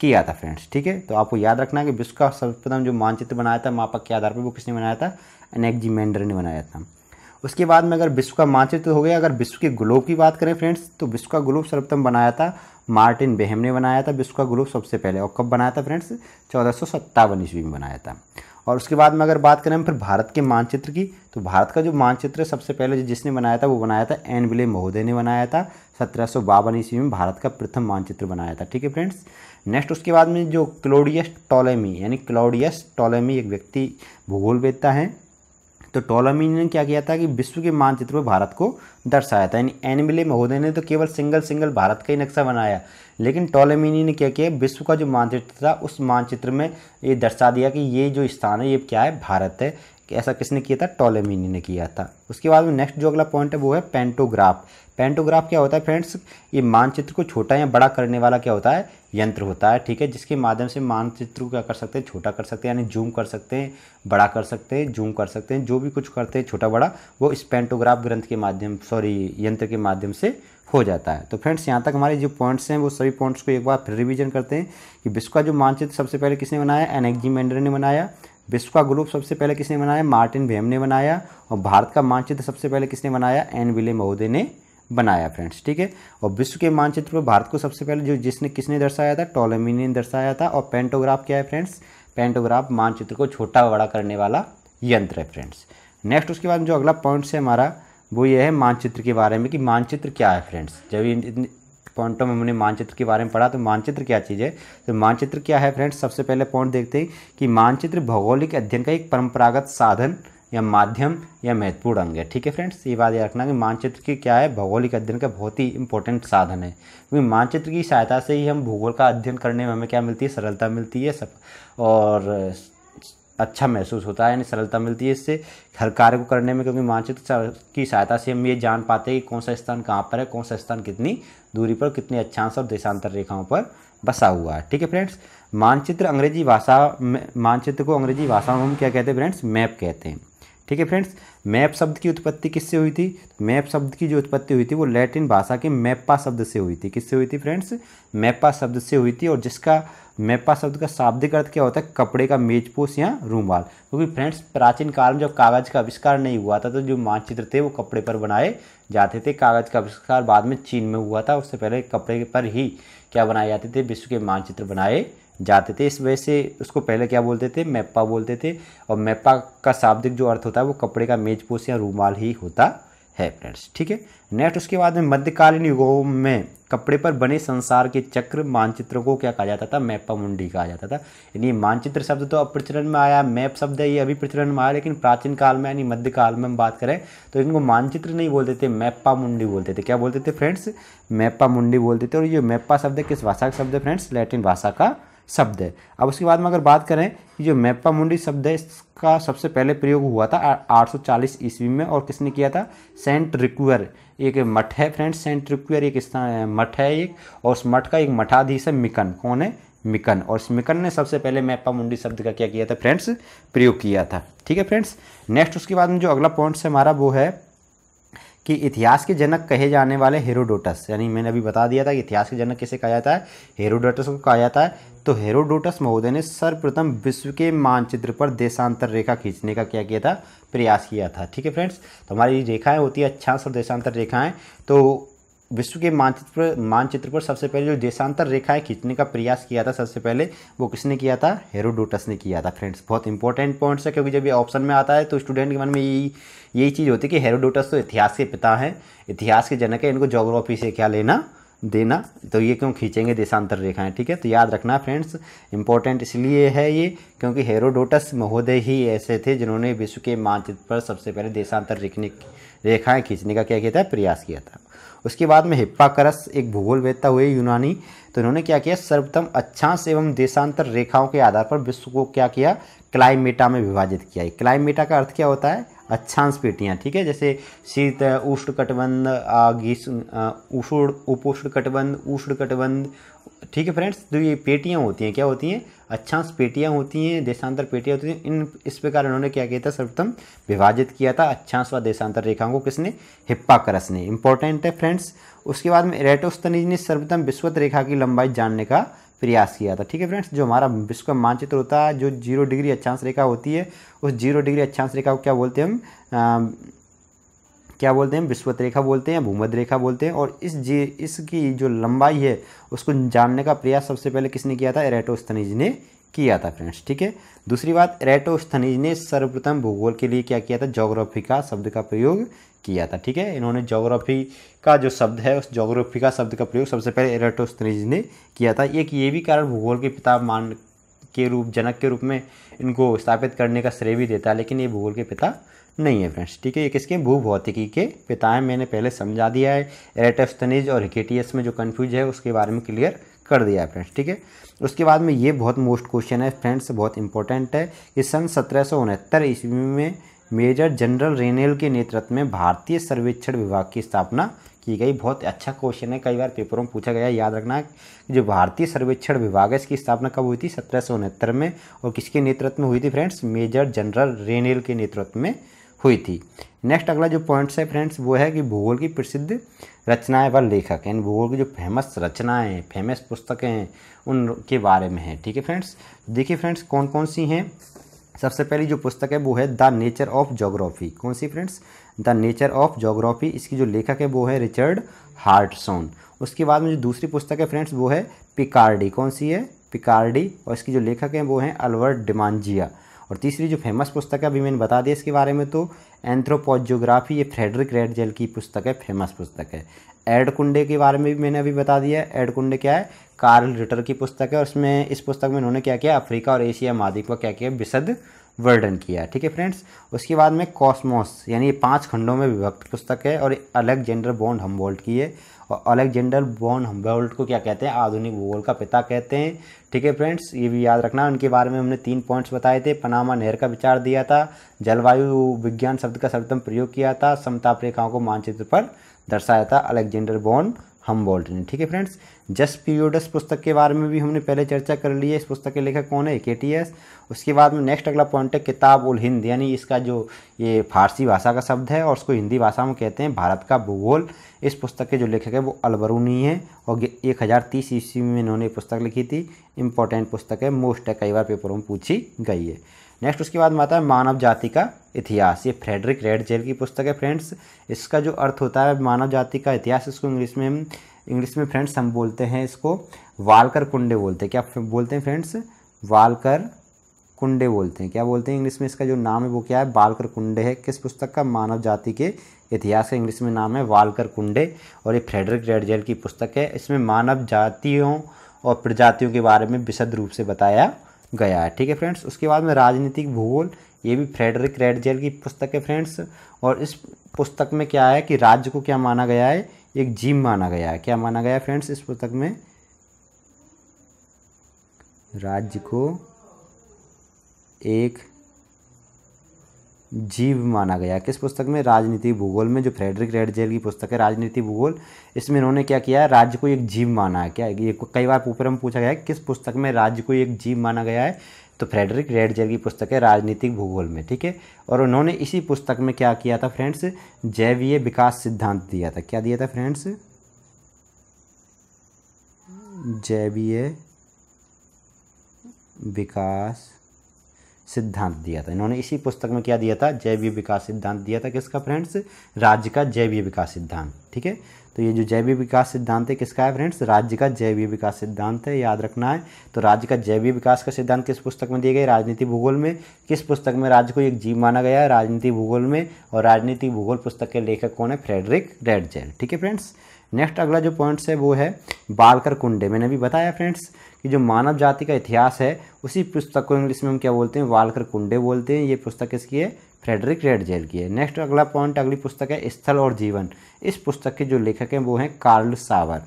किया था फ्रेंड्स ठीक है तो आपको याद रखना है कि विश्व का सर्वप्रथम जो मानचित्र बनाया था मापक के आधार पर वो किसने बनाया था अनेक्जी मैंडर ने बनाया था उसके बाद में अगर विश्व का मानचित्र हो गया अगर विश्व के ग्लोब की बात करें फ्रेंड्स तो विश्व का ग्लोब सर्वप्रथम बनाया था मार्टिन बेहम ने बनाया था विश्व का ग्लोब सबसे पहले और कब बनाया था फ्रेंड्स चौदह सौ सत्तावन ईस्वी में बनाया था और उसके बाद में अगर बात करें फिर भारत के मानचित्र की तो भारत का जो मानचित्र सबसे पहले जिसने बनाया था वो बनाया था एन विले महोदय ने बनाया था सत्रह सौ बावन ईस्वी में भारत का प्रथम मानचित्र बनाया था ठीक है फ्रेंड्स नेक्स्ट उसके बाद में जो क्लोडियस टॉलेमी यानी क्लोडियस टॉलेमी एक व्यक्ति भूगोलवेदता हैं तो टोलमी ने क्या किया था कि विश्व के मानचित्र में भारत को दर्शाया था यानी एनमिले महोदय ने तो केवल सिंगल सिंगल भारत का ही नक्शा बनाया लेकिन टोलेमिनी ने क्या किया विश्व का जो मानचित्र था उस मानचित्र में ये दर्शा दिया कि ये जो स्थान है ये क्या है भारत है ऐसा किसने किया था टोलेमिनी ने किया था उसके बाद में नेक्स्ट जो अगला पॉइंट है वो है पेंटोग्राफ पेंटोग्राफ क्या होता है फ्रेंड्स ये मानचित्र को छोटा या बड़ा करने वाला क्या होता है यंत्र होता है ठीक है जिसके माध्यम से मानचित्र को क्या कर सकते हैं छोटा कर सकते हैं यानी जूम कर सकते हैं बड़ा कर सकते हैं जूम कर सकते हैं जो भी कुछ करते हैं छोटा बड़ा वो इस पेंटोग्राफ ग्रंथ के माध्यम सॉरी यंत्र के माध्यम से हो जाता है तो फ्रेंड्स यहाँ तक हमारे जो पॉइंट्स हैं वो सभी पॉइंट्स को एक बार फिर रिविजन करते हैं कि विश्व का जो मानचित्र सबसे पहले किसने बनाया मैंडर ने बनाया विश्व का ग्रुप सबसे पहले किसने बनाया मार्टिन भेम ने बनाया और भारत का मानचित्र सबसे पहले किसने बनाया एन विले महोदय ने बनाया फ्रेंड्स ठीक है और विश्व के मानचित्र पर भारत को सबसे पहले जो जिसने किसने दर्शाया था टॉलेमी ने दर्शाया था और पेंटोग्राफ क्या है फ्रेंड्स पेंटोग्राफ मानचित्र को छोटा बड़ा करने वाला यंत्र है फ्रेंड्स नेक्स्ट उसके बाद जो अगला पॉइंट्स है हमारा वो ये है मानचित्र के बारे में कि मानचित्र क्या है फ्रेंड्स जब इन पॉइंटों में हमने मानचित्र के बारे में पढ़ा तो मानचित्र क्या चीज़ है तो मानचित्र क्या है फ्रेंड्स सबसे पहले पॉइंट देखते हैं कि मानचित्र भौगोलिक अध्ययन का एक परंपरागत साधन या माध्यम या महत्वपूर्ण अंग है ठीक है फ्रेंड्स ये बात याद रखना कि मानचित्र की क्या है भौगोलिक अध्ययन का बहुत ही इंपॉर्टेंट साधन है क्योंकि मानचित्र की सहायता से ही हम भूगोल का अध्ययन करने में हमें क्या मिलती है सरलता मिलती है सब और अच्छा महसूस होता है यानी सरलता मिलती है इससे हर कार्य को करने में क्योंकि मानचित्र की सहायता से हम ये जान पाते हैं कि कौन सा स्थान कहाँ पर है कौन सा स्थान कितनी दूरी पर कितने अच्छांश और देशांतर रेखाओं पर बसा हुआ है ठीक है फ्रेंड्स मानचित्र अंग्रेजी भाषा में मानचित्र को अंग्रेजी भाषा में हम क्या कहते हैं फ्रेंड्स मैप कहते हैं ठीक है फ्रेंड्स मैप शब्द की उत्पत्ति किससे हुई थी मैप शब्द की जो उत्पत्ति हुई थी वो लैटिन भाषा के मैप्पा शब्द से हुई थी किससे हुई थी फ्रेंड्स मैप्पा शब्द से हुई थी और जिसका मैप्पा शब्द का शाब्दिक अर्थ क्या होता है कपड़े का मेजपोश या रूमाल क्योंकि तो फ्रेंड्स प्राचीन काल में जब कागज़ का आविष्कार नहीं हुआ था तो जो मानचित्र थे वो कपड़े पर बनाए जाते थे कागज़ का आविष्कार बाद में चीन में हुआ था उससे पहले कपड़े पर ही क्या बनाए जाते थे विश्व के मानचित्र बनाए जाते थे इस वजह से उसको पहले क्या बोलते थे मैप्पा बोलते थे और मैप्पा का शाब्दिक जो अर्थ होता है वो कपड़े का मेजपोश या रूमाल ही होता है फ्रेंड्स ठीक है नेक्स्ट उसके बाद में मध्यकालीन युगों में कपड़े पर बने संसार के चक्र मानचित्र को क्या कहा जाता था मैपा मुंडी कहा जाता था यानी मानचित्र शब्द तो अब प्रचलन में आया मैप शब्द है ये अभी प्रचलन में आया लेकिन प्राचीन काल में यानी मध्य काल में हम बात करें तो इनको मानचित्र नहीं बोलते थे मैपा मुंडी बोलते थे क्या बोलते थे फ्रेंड्स मैपा मुंडी बोलते थे और ये मैप्पा शब्द किस भाषा का शब्द है फ्रेंड्स लैटिन भाषा का शब्द है अब उसके बाद में अगर बात करें कि जो मैप्पा मुंडी शब्द है इसका सबसे पहले प्रयोग हुआ था 840 ईस्वी में और किसने किया था सेंट रिक्वर एक मठ है फ्रेंड्स सेंट रिक्वर एक स्थान मठ है एक और उस मठ का एक मठाधीश है मिकन कौन है मिकन और इस मिकन ने सबसे पहले मैप्पा मुंडी शब्द का क्या किया था फ्रेंड्स प्रयोग किया था ठीक है फ्रेंड्स नेक्स्ट उसके बाद में जो अगला पॉइंट्स है हमारा वो है कि इतिहास के जनक कहे जाने वाले हेरोडोटस यानी मैंने अभी बता दिया था कि इतिहास के जनक किसे कहा जाता है हेरोडोटस को कहा जाता है तो हेरोडोटस महोदय ने सर्वप्रथम विश्व के मानचित्र पर देशांतर रेखा खींचने का क्या किया था प्रयास किया था ठीक है फ्रेंड्स तो हमारी रेखाएं होती है अच्छा सर देशांतर रेखाएं तो विश्व के मानचित्र मानचित्र पर सबसे पहले जो देशांतर रेखाएं खींचने का प्रयास किया था सबसे पहले वो किसने किया था हेरोडोटस ने किया था फ्रेंड्स बहुत इंपॉर्टेंट पॉइंट्स है क्योंकि जब ये ऑप्शन में आता है तो स्टूडेंट के मन में यही यही चीज़ होती है कि हेरोडोटस तो इतिहास के पिता हैं इतिहास के जनक है इनको जोग्राफी से क्या लेना देना तो ये क्यों खींचेंगे देशांतर रेखाएं ठीक है तो याद रखना फ्रेंड्स इंपॉर्टेंट इसलिए है ये क्योंकि हेरोडोटस महोदय ही ऐसे थे जिन्होंने विश्व के मानचित्र पर सबसे पहले देशांतर रेखने रेखाएं खींचने का क्या किया था प्रयास किया था उसके बाद में हिप्पाकरस एक भूगोलवेत्ता हुए यूनानी तो इन्होंने क्या किया सर्वप्रथम अक्षांश एवं देशांतर रेखाओं के आधार पर विश्व को क्या किया क्लाइमेटा में विभाजित किया क्लाइमेटा का अर्थ क्या होता है अच्छांश पेटियाँ ठीक है जैसे शीत उष्ण कटबंध उष्ण उपोष्ण कटबंध उष्ण कटबंध ठीक है फ्रेंड्स तो ये पेटियाँ होती हैं क्या होती हैं अच्छांश पेटियाँ होती हैं देशांतर पेटियाँ होती हैं इन इस प्रकार उन्होंने क्या किया था सर्वप्रथम विभाजित किया था अच्छांश व देशांतर रेखाओं को किसने हिप्पाकरस ने इंपॉर्टेंट है फ्रेंड्स उसके बाद में रेटोस्तनिज ने सर्वप्रथम विश्वत रेखा की लंबाई जानने का प्रयास किया था ठीक है फ्रेंड्स जो हमारा विश्व का मानचित्र होता है जो जीरो डिग्री अक्षांश रेखा होती है उस जीरो डिग्री अक्षांश रेखा को क्या बोलते हैं हम क्या बोलते हैं विश्वत रेखा बोलते हैं भूमध्य रेखा बोलते हैं और इस जी इसकी जो लंबाई है उसको जानने का प्रयास सबसे पहले किसने किया था एरेटोस्थनीज ने किया था फ्रेंड्स ठीक है दूसरी बात एरेटोस्थनीज ने सर्वप्रथम भूगोल के लिए क्या किया था जोग्राफी का शब्द का प्रयोग किया था ठीक है इन्होंने जोग्राफी का जो शब्द है उस जोग्राफी का शब्द का प्रयोग सबसे पहले एरेटोस्तनीज ने किया था एक ये भी कारण भूगोल के पिता मान के रूप जनक के रूप में इनको स्थापित करने का श्रेय भी देता है लेकिन ये भूगोल के पिता नहीं है फ्रेंड्स ठीक है ये किसके भूभौतिकी के पिता हैं मैंने पहले समझा दिया है एरेटोस्तनीज और हिकेटियस में जो कन्फ्यूज है उसके बारे में क्लियर कर दिया है फ्रेंड्स ठीक है उसके बाद में ये बहुत मोस्ट क्वेश्चन है फ्रेंड्स बहुत इंपॉर्टेंट है कि सन सत्रह सौ उनहत्तर ईस्वी में मेजर जनरल रेनेल के नेतृत्व में भारतीय सर्वेक्षण विभाग की स्थापना की गई बहुत अच्छा क्वेश्चन है कई बार पेपरों में पूछा गया याद रखना है जो भारतीय सर्वेक्षण विभाग है इसकी स्थापना कब हुई थी सत्रह में और किसके नेतृत्व में हुई थी फ्रेंड्स मेजर जनरल रेनेल के नेतृत्व में हुई थी नेक्स्ट अगला जो पॉइंट्स है फ्रेंड्स वो है कि भूगोल की प्रसिद्ध रचनाएं व लेखक हैं भूगोल की जो फेमस रचनाएं हैं फेमस पुस्तकें हैं उनके बारे में है ठीक है फ्रेंड्स देखिए फ्रेंड्स कौन कौन सी हैं सबसे पहली जो पुस्तक है वो है द नेचर ऑफ जोग्राफी कौन सी friends the nature of geography इसकी जो लेखक है वो है रिचर्ड हार्टसोन उसके बाद में जो दूसरी पुस्तक है फ्रेंड्स वो है पिकार्डी कौन सी है पिकार्डी और इसकी जो लेखक हैं वो हैं अल्वर्ट डिमांजिया और तीसरी जो फेमस पुस्तक है अभी मैंने बता दिया इसके बारे में तो एंथ्रोपोजियोग्राफी ये फ्रेडरिक रेडजेल की पुस्तक है फेमस पुस्तक है एड कुंडे के बारे में भी मैंने अभी बता दिया है एड कुंडे क्या है कार्ल रिटर की पुस्तक है और इसमें इस पुस्तक में उन्होंने क्या किया अफ्रीका और एशिया मादी को क्या किया विशद वर्णन किया ठीक है फ्रेंड्स उसके बाद में कॉस्मोस यानी ये पांच खंडों में विभक्त पुस्तक है और अलेक्जेंडर बॉन्ड हम्बोल्ट की है और अलेक्जेंडर बॉन्ड हम्बोल्ट को क्या कहते हैं आधुनिक भूगोल का पिता कहते हैं ठीक है फ्रेंड्स ये भी याद रखना उनके बारे में हमने तीन पॉइंट्स बताए थे पनामा नहर का विचार दिया था जलवायु विज्ञान शब्द का सर्वतम प्रयोग किया था समताप रेखाओं को मानचित्र पर दर्शाया था अलेक्जेंडर बॉन हम बोल्ट ने ठीक है फ्रेंड्स जस्ट पीरियोडस पुस्तक के बारे में भी हमने पहले चर्चा कर ली है इस पुस्तक के लेखक कौन है के टी एस उसके बाद में नेक्स्ट अगला पॉइंट है किताब उल हिंद यानी इसका जो ये फारसी भाषा का शब्द है और उसको हिंदी भाषा में कहते हैं भारत का भूगोल इस पुस्तक के जो लेखक है वो अलबरूनी है और एक हज़ार तीस ईस्वी में इन्होंने पुस्तक लिखी थी इंपॉर्टेंट पुस्तक है मोस्ट है कई बार पेपरों में पूछी गई है नेक्स्ट उसके बाद में आता है मानव जाति का इतिहास ये फ्रेडरिक रेड जेल की पुस्तक है फ्रेंड्स इसका जो अर्थ होता है मानव जाति का इतिहास इसको इंग्लिश में हम इंग्लिश में फ्रेंड्स हम बोलते हैं इसको वालकर कुंडे बोलते हैं क्या बोलते हैं फ्रेंड्स वालकर कुंडे बोलते हैं क्या बोलते हैं इंग्लिश में इसका जो नाम है वो क्या है बालकर कुंडे है किस पुस्तक का मानव जाति के इतिहास का इंग्लिश में नाम है वालकर कुंडे और ये फ्रेडरिक रेडजेल की पुस्तक है इसमें मानव जातियों और प्रजातियों के बारे में विशद रूप से बताया गया है ठीक है फ्रेंड्स उसके बाद में राजनीतिक भूगोल ये भी फ्रेडरिक रेडजेल की पुस्तक है फ्रेंड्स और इस पुस्तक में क्या है कि राज्य को क्या माना गया है एक जीम माना गया है क्या माना गया फ्रेंड्स इस पुस्तक में राज्य को एक जीव माना गया किस पुस्तक में राजनीति भूगोल में जो फ्रेडरिक रेडजेल की पुस्तक है राजनीति भूगोल इसमें इन्होंने क्या किया है राज्य को एक जीव माना है क्या ये कई बार ऊपर में पूछा गया है किस पुस्तक में राज्य को एक जीव माना गया है तो फ्रेडरिक रेडजेल की पुस्तक है राजनीतिक भूगोल में ठीक है और उन्होंने इसी पुस्तक में क्या किया था फ्रेंड्स जैवीय विकास सिद्धांत दिया था क्या दिया था फ्रेंड्स जैवीय विकास सिद्धांत दिया था इन्होंने इसी पुस्तक में क्या दिया था जैवीय विकास सिद्धांत दिया था किसका फ्रेंड्स राज्य का जैवीय विकास सिद्धांत ठीक है तो ये जो जैवीय विकास सिद्धांत है किसका है फ्रेंड्स राज्य का जैवीय विकास सिद्धांत है याद रखना है तो राज्य का जैवीय विकास का सिद्धांत किस पुस्तक में दिए गए राजनीति भूगोल में किस पुस्तक में राज्य को एक जीव माना गया है राजनीति भूगोल में और राजनीति भूगोल पुस्तक के लेखक कौन है फ्रेडरिक रेडजेल ठीक है फ्रेंड्स नेक्स्ट अगला जो पॉइंट्स है वो है बालकर कुंडे मैंने भी बताया फ्रेंड्स कि जो मानव जाति का इतिहास है उसी पुस्तक को इंग्लिश में हम क्या बोलते हैं वालकर कुंडे बोलते हैं ये पुस्तक किसकी है फ्रेडरिक रेडजेल की है नेक्स्ट अगला पॉइंट अगली पुस्तक है स्थल और जीवन इस पुस्तक के जो लेखक हैं वो हैं कार्ल सावर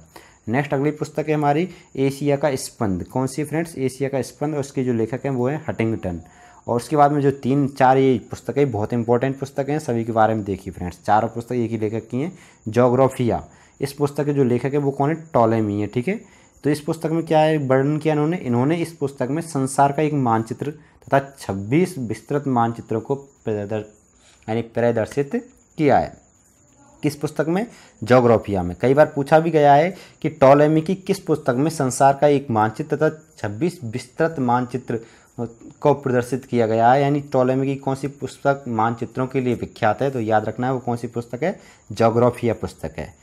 नेक्स्ट अगली पुस्तक है हमारी एशिया का स्पंद कौन सी फ्रेंड्स एशिया का स्पंद और उसके जो लेखक हैं वो हैं हटिंगटन और उसके बाद में जो तीन चार ये पुस्तकें बहुत इंपॉर्टेंट पुस्तकें हैं सभी के बारे में देखिए फ्रेंड्स चारों पुस्तक एक ही लेखक की हैं जोग्राफिया इस पुस्तक के जो लेखक है वो कौन है टॉलेमी है ठीक है तो इस पुस्तक में क्या है वर्णन किया इन्होंने इन्होंने इस पुस्तक में संसार का एक मानचित्र तथा 26 विस्तृत मानचित्रों को यानी प्रदर्शित किया है किस पुस्तक में जोग्राफिया में कई बार पूछा भी गया है कि टॉलेमी की किस पुस्तक में संसार का एक मानचित्र तथा 26 विस्तृत मानचित्र को प्रदर्शित किया गया है यानी टॉलेमी की कौन सी पुस्तक मानचित्रों के लिए विख्यात है तो याद रखना है वो कौन सी पुस्तक है जोग्राफिया पुस्तक है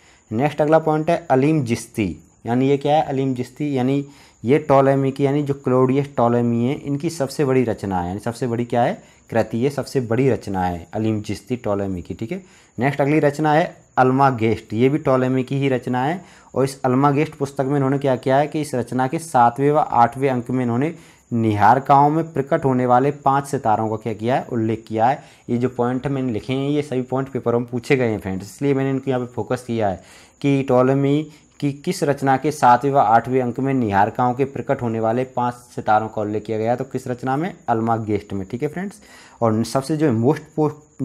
नेक्स्ट अगला पॉइंट है अलीम जिस्ती यानी ये क्या है अलीम जिस्ती यानी ये टोलेमी की यानी जो क्लोडियस टोलेमी है इनकी सबसे बड़ी रचना है यानी सबसे बड़ी क्या है कृति ये सबसे बड़ी रचना है अलीम जिस्ती टोलेमी की ठीक है नेक्स्ट अगली रचना है अलमा गेस्ट ये भी टोलेमी की ही रचना है और इस अलमा गेस्ट पुस्तक में इन्होंने क्या किया है कि इस रचना के सातवें व आठवें अंक में इन्होंने निहार गाँव में प्रकट होने वाले पांच सितारों का क्या किया है उल्लेख किया है ये जो पॉइंट मैंने लिखे हैं ये सभी पॉइंट पेपरों में पूछे गए हैं फ्रेंड्स इसलिए मैंने इनको यहाँ पे फोकस किया है कि टोलमी कि किस रचना के सातवें व आठवें अंक में निहारकाओं के प्रकट होने वाले पांच सितारों का उल्लेख किया गया तो किस रचना में अल्मा गेस्ट में ठीक है फ्रेंड्स और सबसे जो मोस्ट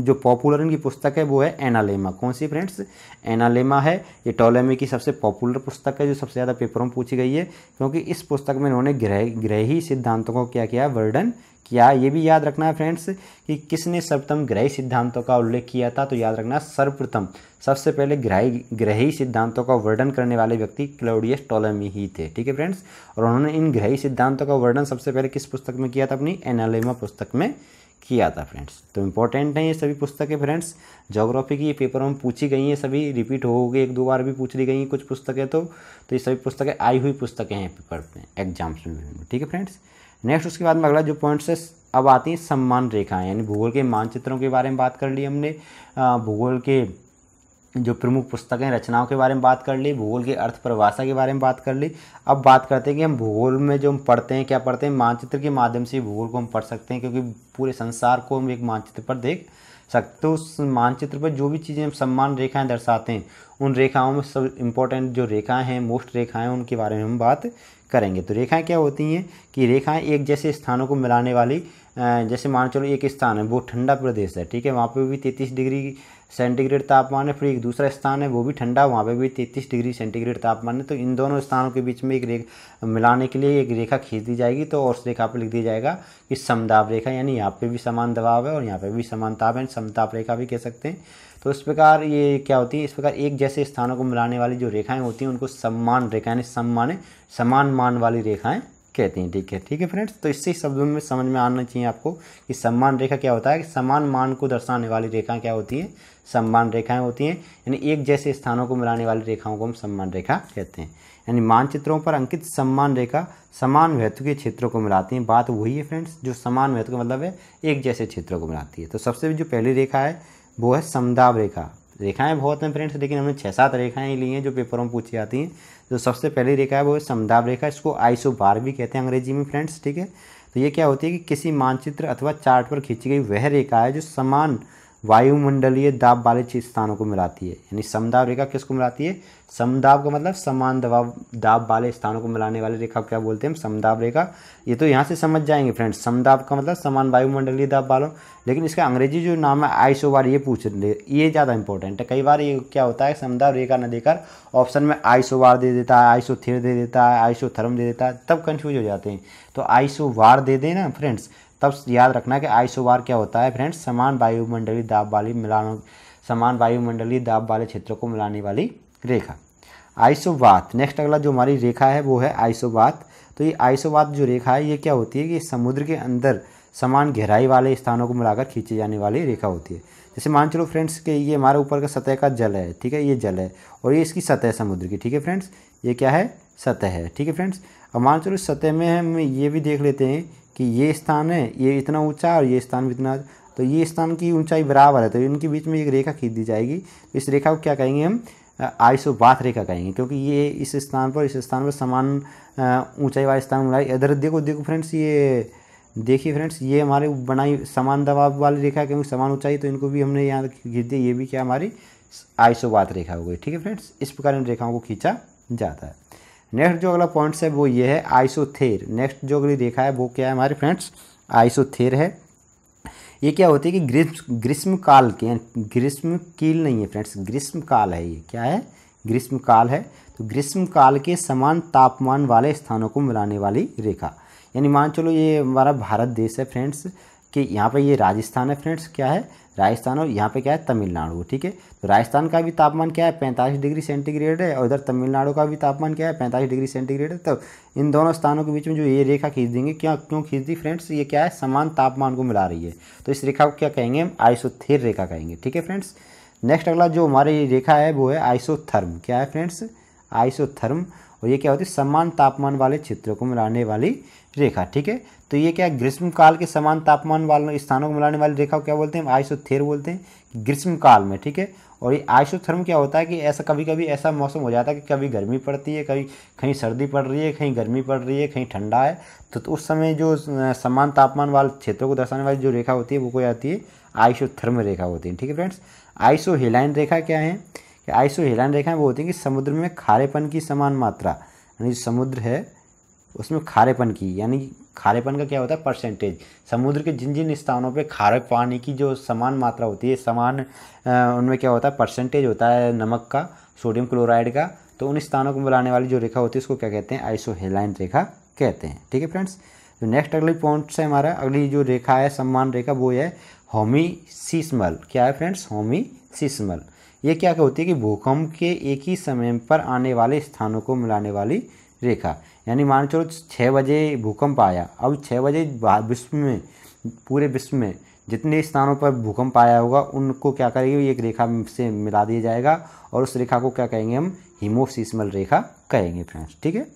जो पॉपुलर इनकी पुस्तक है वो है एनालेमा कौन सी फ्रेंड्स एनालेमा है ये टोलेमी की सबसे पॉपुलर पुस्तक है जो सबसे ज़्यादा पेपरों में पूछी गई है क्योंकि इस पुस्तक में इन्होंने ग्रह ग्रही सिद्धांतों को क्या किया वर्णन क्या ये भी याद रखना है फ्रेंड्स कि किसने सर्वप्रथम ग्रही सिद्धांतों का उल्लेख किया था तो याद रखना सर्वप्रथम सबसे पहले ग्रही ग्रही सिद्धांतों का वर्णन करने वाले व्यक्ति क्लोडियस टोलमी ही थे ठीक है फ्रेंड्स और उन्होंने इन ग्रही सिद्धांतों का वर्णन सबसे पहले किस पुस्तक में किया था अपनी एनालेमा पुस्तक में किया था फ्रेंड्स तो इम्पोर्टेंट है ये सभी पुस्तकें फ्रेंड्स जोग्राफी की ये पेपरों में पूछी गई हैं सभी रिपीट हो गई एक दो बार भी पूछ ली गई हैं कुछ पुस्तकें तो तो ये सभी पुस्तकें आई हुई पुस्तकें हैं पेपर में एग्जाम्स में ठीक है फ्रेंड्स नेक्स्ट उसके बाद में अगला जो पॉइंट्स है अब आती हैं सम्मान रेखाएं यानी भूगोल के मानचित्रों के बारे में बात कर ली हमने भूगोल के जो प्रमुख पुस्तकें रचनाओं के बारे में बात कर ली भूगोल के अर्थ परिभाषा के बारे में बात कर ली अब बात करते हैं कि हम भूगोल में जो हम पढ़ते हैं क्या पढ़ते हैं मानचित्र के माध्यम से भूगोल को हम पढ़ सकते हैं क्योंकि पूरे संसार को हम एक मानचित्र पर देख सकते तो उस मानचित्र पर जो भी चीज़ें हम सम्मान रेखाएं दर्शाते हैं उन रेखाओं में सब इम्पोर्टेंट जो रेखाएं हैं मोस्ट रेखाएं उनके बारे में हम बात करेंगे तो रेखाएं क्या होती हैं कि रेखाएं एक जैसे स्थानों को मिलाने वाली जैसे मान चलो एक स्थान है वो ठंडा प्रदेश है ठीक है वहाँ पे भी तैंतीस डिग्री सेंटीग्रेड तापमान है फिर एक दूसरा स्थान है वो भी ठंडा वहाँ पे भी तैंतीस डिग्री सेंटीग्रेड तापमान है तो इन दोनों स्थानों के बीच में एक रेखा मिलाने के लिए एक रेखा खींच दी जाएगी तो और उस रेखा पर लिख दिया जाएगा कि समदाब रेखा यानी यहाँ पर भी समान दबाव है और यहाँ पर भी समान ताप है समताप रेखा भी कह सकते हैं तो इस प्रकार ये क्या होती है इस प्रकार एक जैसे स्थानों को मिलाने वाली जो रेखाएं होती हैं उनको सम्मान रेखा यानी सम्मान समान मान वाली रेखाएं कहते हैं ठीक है ठीक है फ्रेंड्स तो इससे शब्दों में समझ में आना चाहिए आपको कि सम्मान रेखा क्या होता है कि समान मान को दर्शाने वाली रेखाएँ क्या होती हैं सम्मान रेखाएँ होती हैं यानी एक जैसे स्थानों को मिलाने वाली रेखाओं को हम सम्मान रेखा कहते हैं यानी मानचित्रों पर अंकित सम्मान रेखा समान महत्व के क्षेत्रों को मिलाती हैं बात वही है फ्रेंड्स जो समान महत्व का मतलब है एक जैसे क्षेत्रों को मिलाती है तो सबसे जो पहली रेखा है वो है समदाब रेखा रेखाएं बहुत हैं फ्रेंड्स लेकिन हमने छः सात रेखाएं ली हैं जो पेपरों में पूछी जाती हैं जो तो सबसे पहली रेखा है वो है समदाब रेखा इसको आइसो बार भी कहते हैं अंग्रेजी में फ्रेंड्स ठीक है तो ये क्या होती है कि किसी मानचित्र अथवा चार्ट पर खींची गई वह रेखा है जो समान वायुमंडलीय दाब वाले स्थानों को मिलाती है यानी समदाब रेखा किसको मिलाती है समदाब का मतलब समान दबाव दाब वाले स्थानों को मिलाने वाली रेखा क्या बोलते हैं समदाब रेखा ये तो यहाँ से समझ जाएंगे फ्रेंड्स समदाब का मतलब समान वायुमंडलीय दाब वालों लेकिन इसका अंग्रेजी जो नाम है आइसोबार ये पूछ ये ज़्यादा इंपॉर्टेंट है कई बार ये क्या होता है समदाब रेखा न देकर ऑप्शन में आइसोबार दे देता है आइसोथेर दे देता है आइसोथर्म दे देता है तब कन्फ्यूज हो जाते हैं तो आइसोबार दे देना फ्रेंड्स तब याद रखना कि आइसोबार क्या होता है फ्रेंड्स समान वायुमंडलीय दाब वाली मिलानों समान वायुमंडलीय दाब वाले क्षेत्रों को मिलाने वाली रेखा आइसोबात नेक्स्ट अगला जो हमारी रेखा है वो है आइसोबात तो ये आइसोबात जो रेखा है ये क्या होती है कि समुद्र के अंदर समान गहराई वाले स्थानों को मिलाकर खींची जाने वाली रेखा होती है जैसे मान चलो फ्रेंड्स कि ये हमारे ऊपर का सतह का जल है ठीक है ये जल है और ये इसकी सतह समुद्र की ठीक है फ्रेंड्स ये क्या है सतह है ठीक है फ्रेंड्स अब मान चलो सतह में हम ये भी देख लेते हैं कि ये स्थान है ये इतना ऊंचा और ये स्थान भी इतना तो ये स्थान की ऊंचाई बराबर है तो इनके बीच में एक रेखा खींच दी जाएगी तो इस रेखा को क्या कहेंगे हम बात रेखा कहेंगे क्योंकि ये इस स्थान पर इस स्थान पर समान ऊंचाई वाला स्थान बनाई इधर देखो देखो फ्रेंड्स ये देखिए फ्रेंड्स ये हमारे बनाई समान दबाव वाली रेखा क्योंकि समान ऊंचाई तो इनको भी हमने यहाँ खींच दिया ये भी क्या हमारी आइसोबाथ रेखा हो गई ठीक है फ्रेंड्स इस प्रकार इन रेखाओं को खींचा जाता है नेक्स्ट जो अगला पॉइंट्स है वो ये है आइसोथेर नेक्स्ट जो अगली रेखा है वो क्या है हमारे फ्रेंड्स आइसोथेर है ये क्या होती है कि ग्रीष्म ग्रीष्म काल के ग्रीष्म कील नहीं है फ्रेंड्स ग्रीष्म काल है ये क्या है ग्रीष्म काल है तो ग्रीष्म काल के समान तापमान वाले स्थानों को मिलाने वाली रेखा यानी मान चलो ये हमारा भारत देश है फ्रेंड्स कि यहाँ पे ये राजस्थान है फ्रेंड्स क्या है राजस्थान और यहाँ पे क्या है तमिलनाडु ठीक है राजस्थान का भी तापमान क्या है पैंतालीस डिग्री सेंटीग्रेड है और इधर तमिलनाडु का भी तापमान क्या है पैंतालीस डिग्री सेंटीग्रेड है तो इन दोनों स्थानों के बीच में जो ये रेखा खींच देंगे क्या क्यों खींच दी फ्रेंड्स ये क्या है समान तापमान को मिला रही है तो इस रेखा को क्या कहेंगे हम आइसोथेर रेखा कहेंगे ठीक है फ्रेंड्स नेक्स्ट अगला जो हमारी रेखा है वो है आइसोथर्म क्या है फ्रेंड्स आइसोथर्म और ये क्या होती है समान तापमान वाले क्षेत्रों को मिलाने वाली रेखा ठीक है तो ये क्या ग्रीष्म काल के समान तापमान वाले स्थानों को मिलाने वाली रेखा को क्या बोलते हैं आइसोथेर बोलते हैं ग्रीष्म काल में ठीक है और ये आइसोथर्म क्या होता है कि ऐसा कभी कभी ऐसा मौसम हो जाता है कि कभी गर्मी पड़ती है कभी कहीं सर्दी पड़ रही है कहीं गर्मी पड़ रही है कहीं ठंडा है तो, तो उस समय जो समान तापमान वाले क्षेत्रों को दर्शाने वाली जो रेखा होती है वो कोई आती है आइसोथर्म रेखा होती है ठीक है फ्रेंड्स आइसो आइसोहेलाइन रेखा क्या है कि आइसोहेलाइन रेखाएँ वो होती हैं कि समुद्र में खारेपन की समान मात्रा यानी समुद्र है उसमें खारेपन की यानी खारेपन का क्या होता है परसेंटेज समुद्र के जिन जिन स्थानों पे खारे पानी की जो समान मात्रा होती है समान उनमें क्या होता है परसेंटेज होता है नमक का सोडियम क्लोराइड का तो उन स्थानों को मिलाने वाली जो रेखा होती है उसको क्या कहते हैं आइसोहेलाइन रेखा कहते हैं ठीक है फ्रेंड्स तो नेक्स्ट अगली पॉइंट से हमारा अगली जो रेखा है सम्मान रेखा वो है होमीसिस्मल क्या है फ्रेंड्स होमीसिस्मल ये क्या होती है कि भूकंप के एक ही समय पर आने वाले स्थानों को मिलाने वाली रेखा यानी मान चलो छः बजे भूकंप आया अब छः बजे विश्व में पूरे विश्व में जितने स्थानों पर भूकंप आया होगा उनको क्या करेंगे एक रेखा से मिला दिया जाएगा और उस रेखा को क्या कहेंगे हम हिमोसिसमल रेखा कहेंगे फ्रेंड्स ठीक है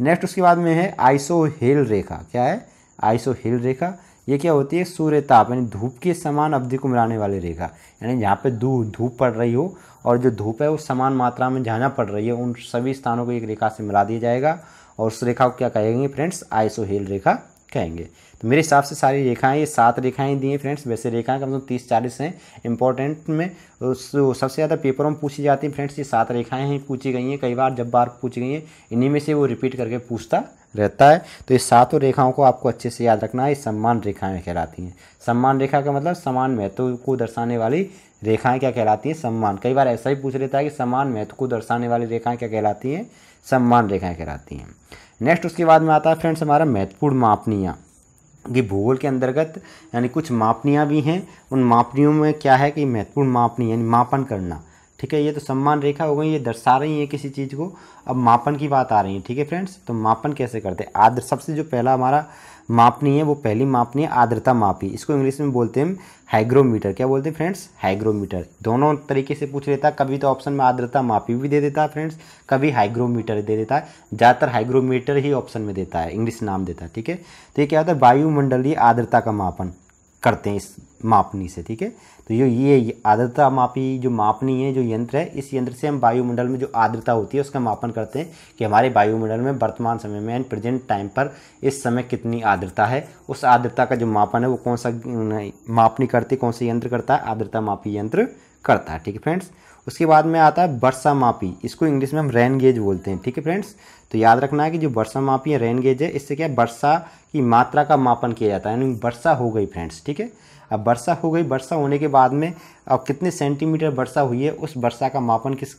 नेक्स्ट उसके बाद में है आइसो हिल रेखा क्या है आइसो हिल रेखा ये क्या होती है सूर्य ताप यानी धूप के समान अवधि को मिलाने वाली रेखा यानी जहाँ पे धूप धूप पड़ रही हो और जो धूप है वो समान मात्रा में जाना जहाँ पड़ रही है उन सभी स्थानों को एक रेखा से मिला दिया जाएगा और उस रेखा को क्या कहेंगे फ्रेंड्स आइसोहेल रेखा कहेंगे तो मेरे हिसाब से सारी रेखाएं ये सात रेखाएं दी हैं फ्रेंड्स वैसे रेखाएं कम से कम तीस चालीस हैं इंपॉर्टेंट में उस सबसे ज़्यादा पेपरों में पूछी जाती हैं फ्रेंड्स ये सात रेखाएं हैं पूछी गई हैं कई बार जब बार पूछी गई हैं इन्हीं में से वो रिपीट करके पूछता रहता है तो ये सातों रेखाओं को आपको अच्छे से याद रखना है ये सम्मान रेखाएँ कहलाती हैं सम्मान रेखा का मतलब समान महत्व को दर्शाने वाली रेखाएँ क्या कहलाती हैं सम्मान कई बार ऐसा ही पूछ लेता है कि समान महत्व को दर्शाने वाली रेखाएँ क्या कहलाती हैं सम्मान रेखाएं कराती हैं नेक्स्ट उसके बाद में आता है फ्रेंड्स हमारा महत्वपूर्ण मापनियाँ कि भूगोल के अंतर्गत यानी कुछ मापनियाँ भी हैं उन मापनियों में क्या है कि महत्वपूर्ण मापनी यानी मापन करना ठीक है ये तो सम्मान रेखा हो गई ये दर्शा रही है किसी चीज़ को अब मापन की बात आ रही है ठीक है फ्रेंड्स तो मापन कैसे करते हैं आदर सबसे जो पहला हमारा मापनी है वो पहली मापनी है आर्द्रता मापी इसको इंग्लिश में बोलते हैं हाइग्रोमीटर क्या बोलते हैं फ्रेंड्स हाइग्रोमीटर दोनों तरीके से पूछ लेता है कभी तो ऑप्शन में आर्द्रता मापी भी दे देता है फ्रेंड्स कभी हाइग्रोमीटर दे देता है ज़्यादातर हाइग्रोमीटर ही ऑप्शन में देता है इंग्लिश नाम देता है ठीक है तो ये क्या होता है वायुमंडलीय आर्द्रता का मापन करते हैं इस मापनी से ठीक है तो ये ये आर्द्रता मापी जो मापनी है जो यंत्र है इस यंत्र से हम वायुमंडल में जो आर्द्रता होती है उसका मापन करते हैं कि हमारे वायुमंडल में वर्तमान समय में एंड प्रेजेंट टाइम पर इस समय कितनी आर्द्रता है उस आर्द्रता का जो मापन है वो कौन सा मापनी करती कौन सा यंत्र करता है आर्द्रता मापी यंत्र करता है ठीक है फ्रेंड्स उसके बाद में आता है बरसा मापी इसको इंग्लिश में हम रेन गेज बोलते हैं ठीक है फ्रेंड्स तो याद रखना है कि जो वर्षा मापी है रेन गेज है इससे क्या वर्षा की मात्रा का मापन किया जाता है यानी वर्षा हो गई फ्रेंड्स ठीक है अब वर्षा हो गई वर्षा होने के बाद में अब कितने सेंटीमीटर वर्षा हुई है उस वर्षा का मापन किस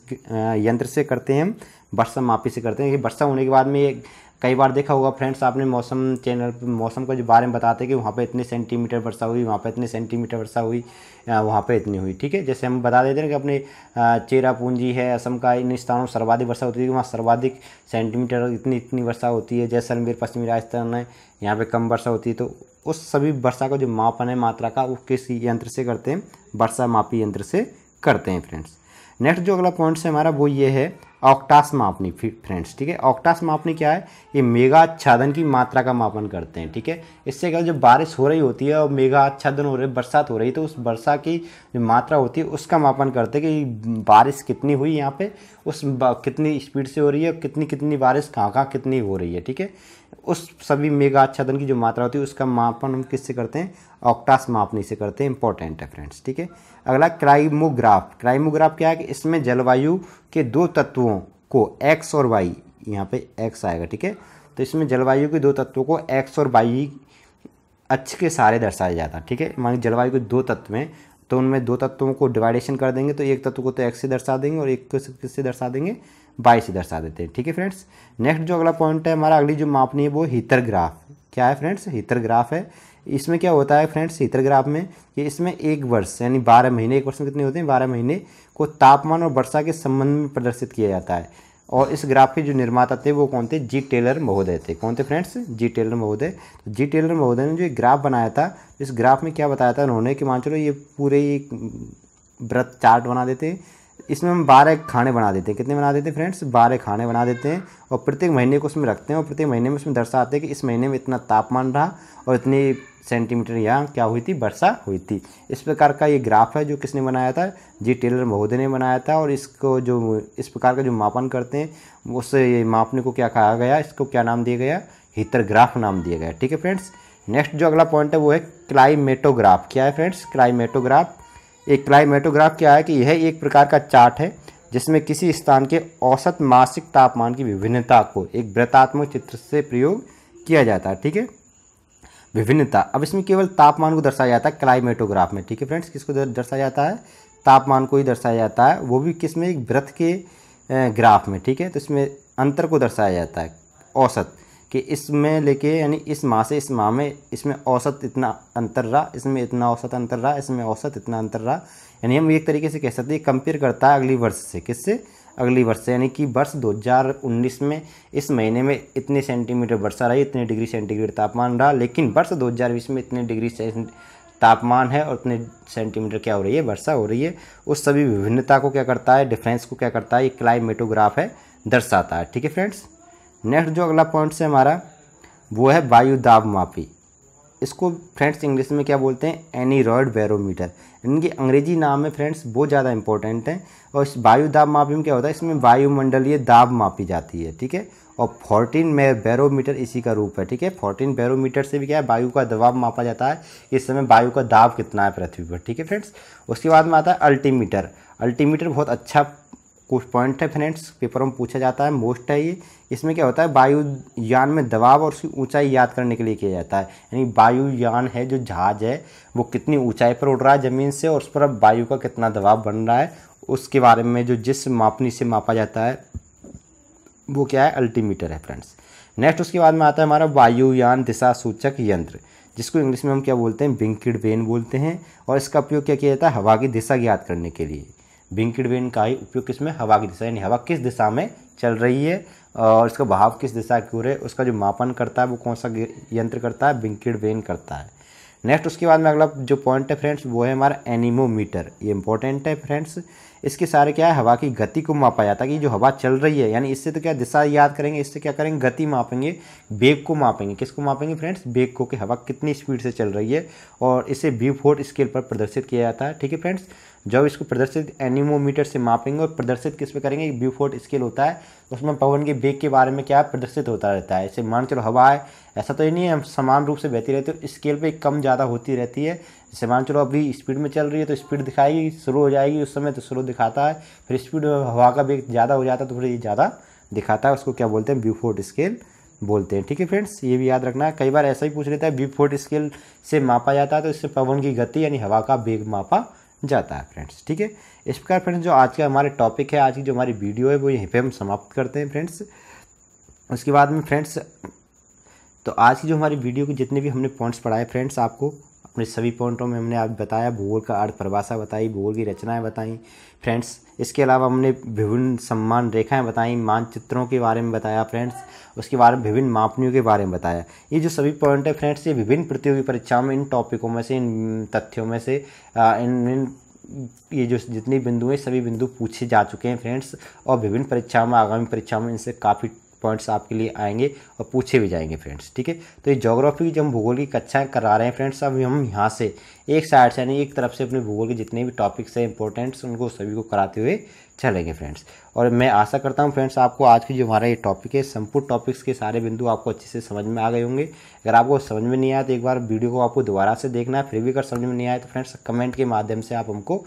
यंत्र से करते हैं हम वर्षा मापी से करते हैं कि वर्षा होने के बाद में ये कई बार देखा होगा फ्रेंड्स आपने मौसम चैनल पर मौसम के बारे में बताते हैं कि वहाँ पर इतने सेंटीमीटर वर्षा हुई वहाँ पर इतने सेंटीमीटर वर्षा हुई वहाँ पर इतनी हुई ठीक है जैसे हम बता देते हैं कि अपने चेरा पूंजी है असम का इन स्थानों सर्वाधिक वर्षा होती है वहाँ सर्वाधिक सेंटीमीटर इतनी इतनी वर्षा होती है जैसलमेर पश्चिमी राजस्थान है यहाँ पर कम वर्षा होती है तो उस सभी वर्षा का जो मापन है मात्रा का वो किस यंत्र से करते हैं वर्षा मापी यंत्र से करते हैं फ्रेंड्स नेक्स्ट जो अगला पॉइंट्स है हमारा वो ये है ऑक्टास मापनी फ्रेंड्स ठीक है ऑक्टास मापनी क्या है ये मेगा आच्छादन की मात्रा का मापन करते हैं ठीक है इससे क्या जब बारिश हो रही होती है और मेगा आच्छादन हो रही है बरसात हो रही है तो उस वर्षा की जो मात्रा होती है उसका मापन करते हैं कि बारिश कितनी हुई यहाँ पे उस कितनी स्पीड से हो रही है कितनी कितनी बारिश कहाँ कहाँ कितनी हो रही है ठीक है उस सभी मेगा आच्छादन की जो मात्रा होती है उसका मापन हम किससे करते हैं ऑक्टास मापनी से करते हैं इंपॉर्टेंट है फ्रेंड्स ठीक है अगला क्राइमोग्राफ क्राइमोग्राफ क्या है कि इसमें जलवायु के दो तत्वों को एक्स और वाई यहाँ पे एक्स आएगा ठीक है तो इसमें जलवायु के दो तत्वों को एक्स और वाई अक्ष के सारे दर्शाया जाता है ठीक है मान जलवायु के दो तत्व हैं तो उनमें दो तत्वों को डिवाइडेशन कर देंगे तो एक तत्व को तो एक्स से दर्शा देंगे और एक को किससे दर्शा देंगे बाई से दर्शा देते हैं ठीक है फ्रेंड्स नेक्स्ट जो अगला पॉइंट है हमारा अगली जो मापनी है वो हितर ग्राफ क्या है फ्रेंड्स हितर ग्राफ है इसमें क्या होता है फ्रेंड्स शीतल ग्राफ में कि इसमें एक वर्ष यानी बारह महीने एक वर्ष में कितने होते हैं बारह महीने को तापमान और वर्षा के संबंध में प्रदर्शित किया जाता है और इस ग्राफ के जो निर्माता थे वो कौन थे जी टेलर महोदय थे कौन थे फ्रेंड्स जी टेलर महोदय तो जी टेलर महोदय ने जो एक ग्राफ बनाया था इस ग्राफ में क्या बताया था उन्होंने कि मान चलो ये पूरे एक व्रत चार्ट बना देते इसमें हम बारह खाने बना देते हैं कितने बना देते हैं फ्रेंड्स बारह खाने बना देते हैं और प्रत्येक महीने को उसमें रखते हैं और प्रत्येक महीने में उसमें दर्शाते हैं कि इस महीने में इतना तापमान रहा और इतनी सेंटीमीटर यहाँ क्या हुई थी वर्षा हुई थी इस प्रकार का ये ग्राफ है जो किसने बनाया था जी टेलर महोदय ने बनाया था और इसको जो इस प्रकार का जो मापन करते हैं उस मापने को क्या कहा गया इसको क्या नाम दिया गया हीतर ग्राफ नाम दिया गया ठीक है फ्रेंड्स नेक्स्ट जो अगला पॉइंट है वो है क्लाइमेटोग्राफ क्या है फ्रेंड्स क्लाइमेटोग्राफ एक क्लाइमेटोग्राफ क्या है कि यह एक प्रकार का चार्ट है जिसमें किसी स्थान के औसत मासिक तापमान की विभिन्नता को एक वृतात्मक चित्र से प्रयोग किया जाता है ठीक है विभिन्नता अब इसमें केवल तापमान को दर्शाया जाता है क्लाइमेटोग्राफ में ठीक है फ्रेंड्स किसको दर्शाया जाता है तापमान को ही दर्शाया जाता है वो भी किस में एक व्रत के ग्राफ में ठीक है तो इसमें अंतर को दर्शाया जाता है औसत कि इसमें लेके यानी इस माह से इस माह में इसमें औसत इतना अंतर रहा इसमें इतना औसत अंतर रहा इसमें औसत इतना अंतर रहा यानी हम एक तरीके से कह सकते हैं कंपेयर करता है अगली वर्ष से किससे अगली वर्ष यानी कि वर्ष 2019 में इस महीने में इतने सेंटीमीटर वर्षा रही इतने डिग्री सेंटीग्रेड तापमान रहा लेकिन वर्ष 2020 में इतने डिग्री तापमान है और इतने सेंटीमीटर क्या हो रही है वर्षा हो रही है उस सभी विभिन्नता को क्या करता है डिफ्रेंस को क्या करता है ये क्लाइमेटोग्राफ है दर्शाता है ठीक है फ्रेंड्स नेक्स्ट जो अगला पॉइंट्स है हमारा वो है वायु दाब मापी इसको फ्रेंड्स इंग्लिश में क्या बोलते हैं एनीरॉयड बैरोमीटर इनके अंग्रेजी नाम है फ्रेंड्स बहुत ज़्यादा इंपॉर्टेंट हैं और इस वायु दाब मापी में क्या होता है इसमें वायुमंडलीय दाब मापी जाती है ठीक है और 14 बैरोमीटर इसी का रूप है ठीक है 14 बैरोमीटर से भी क्या है वायु का दबाव मापा जाता है इस समय वायु का दाब कितना है पृथ्वी पर ठीक है फ्रेंड्स उसके बाद में आता है अल्टीमीटर अल्टीमीटर बहुत अच्छा कुछ पॉइंट है फ्रेंड्स पेपर में पूछा जाता है मोस्ट है ये इसमें क्या होता है वायुयान में दबाव और उसकी ऊंचाई याद करने के लिए किया जाता है यानी वायुयान है जो जहाज है वो कितनी ऊंचाई पर उड़ रहा है ज़मीन से और उस पर अब वायु का कितना दबाव बन रहा है उसके बारे में जो जिस मापनी से मापा जाता है वो क्या है अल्टीमीटर है फ्रेंड्स नेक्स्ट उसके बाद में आता है हमारा वायुयान दिशा सूचक यंत्र जिसको इंग्लिश में हम क्या बोलते हैं बिंकिड वेन बोलते हैं और इसका उपयोग क्या किया जाता है हवा की दिशा ज्ञात करने के लिए बिंकिड वेन का ही उपयोग किस में हवा की दिशा यानी हवा किस दिशा में चल रही है और इसका बहाव किस दिशा की ओर है उसका जो मापन करता है वो कौन सा यंत्र करता है बिंकिड वेन करता है नेक्स्ट उसके बाद में अगला जो पॉइंट है फ्रेंड्स वो है हमारा एनिमोमीटर ये इंपॉर्टेंट है फ्रेंड्स इसके सारे क्या है हवा की गति को मापा जाता है कि जो हवा चल रही है यानी इससे तो क्या दिशा याद करेंगे इससे क्या करेंगे गति मापेंगे बेग को मापेंगे किसको मापेंगे फ्रेंड्स बेग को कि हवा कितनी स्पीड से चल रही है और इसे बी फोर्ट स्केल पर प्रदर्शित किया जाता है ठीक है फ्रेंड्स जब इसको प्रदर्शित एनिमोमीटर से मापेंगे और प्रदर्शित किस पे करेंगे एक ब्यूफोर्ट स्केल होता है उसमें पवन के बेग के बारे में क्या प्रदर्शित होता रहता है ऐसे मान चलो हवा है ऐसा तो ही नहीं है हम समान रूप से बहती रहती है स्केल पर कम ज़्यादा होती रहती है जैसे मान चलो अभी स्पीड में चल रही है तो स्पीड दिखाएगी स्लो हो जाएगी उस समय तो स्लो दिखाता है फिर स्पीड में हवा का बेग ज़्यादा हो जाता है तो फिर ये ज़्यादा दिखाता है उसको क्या बोलते हैं ब्यूफोर्ट स्केल बोलते हैं ठीक है फ्रेंड्स ये भी याद रखना है कई बार ऐसा ही पूछ लेता है बी फोर्ट स्केल से मापा जाता है तो इससे पवन की गति यानी हवा का बेग मापा जाता है फ्रेंड्स ठीक है इस प्रकार फ्रेंड्स जो आज का हमारे टॉपिक है आज की जो हमारी वीडियो है वो यहीं पे हम समाप्त करते हैं फ्रेंड्स उसके बाद में फ्रेंड्स तो आज की जो हमारी वीडियो के जितने भी हमने पॉइंट्स पढ़ाए फ्रेंड्स आपको अपने सभी पॉइंटों में हमने आज बताया भूगोल का अर्थ परिभाषा बताई भूगोल की रचनाएं बताई फ्रेंड्स इसके अलावा हमने विभिन्न सम्मान रेखाएं बताई मानचित्रों के बारे में बताया फ्रेंड्स उसके बारे में विभिन्न मापनियों के बारे में बताया ये जो सभी पॉइंट है फ्रेंड्स ये विभिन्न प्रतियोगी परीक्षाओं में इन टॉपिकों में से इन तथ्यों में से इन इन ये जो जितने बिंदु हैं सभी बिंदु पूछे जा चुके हैं फ्रेंड्स और विभिन्न परीक्षाओं में आगामी परीक्षाओं में इनसे काफ़ी पॉइंट्स आपके लिए आएंगे और पूछे भी जाएंगे फ्रेंड्स ठीक है तो ये जोग्राफी जब हम भूगोल की कक्षाएँ करा रहे हैं फ्रेंड्स अब हम यहाँ से एक साइड से यानी एक तरफ से अपने भूगोल के जितने भी टॉपिक्स हैं इंपॉर्टेंट्स उनको सभी को कराते हुए चलेंगे फ्रेंड्स और मैं आशा करता हूँ फ्रेंड्स आपको आज की जो हमारा ये टॉपिक है संपूर्ण टॉपिक्स के सारे बिंदु आपको अच्छे से समझ में आ गए होंगे अगर आपको समझ में नहीं आया तो एक बार वीडियो को आपको दोबारा से देखना है फिर भी अगर समझ में नहीं आया तो फ्रेंड्स कमेंट के माध्यम से आप हमको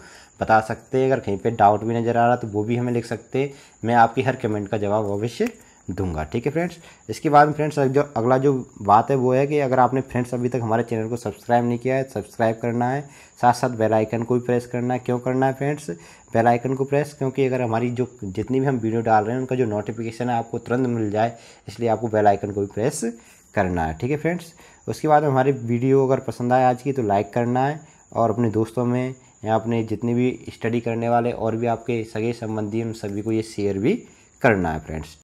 बता सकते हैं अगर कहीं पर डाउट भी नज़र आ रहा तो वो भी हमें लिख सकते हैं मैं आपकी हर कमेंट का जवाब अवश्य दूंगा ठीक है फ्रेंड्स इसके बाद फ्रेंड्स जो अगला जो बात है वो है कि अगर आपने फ्रेंड्स अभी तक हमारे चैनल को सब्सक्राइब नहीं किया है सब्सक्राइब करना है साथ साथ बेल आइकन को भी प्रेस करना है क्यों करना है फ्रेंड्स बेल आइकन को प्रेस क्योंकि अगर हमारी जो जितनी भी हम वीडियो डाल रहे हैं उनका जो नोटिफिकेशन है आपको तुरंत मिल जाए इसलिए आपको बेल आइकन को भी प्रेस करना है ठीक है फ्रेंड्स उसके बाद हमारी वीडियो अगर पसंद आए आज की तो लाइक करना है और अपने दोस्तों में या अपने जितने भी स्टडी करने वाले और भी आपके सगे संबंधी उन सभी को ये शेयर भी करना है फ्रेंड्स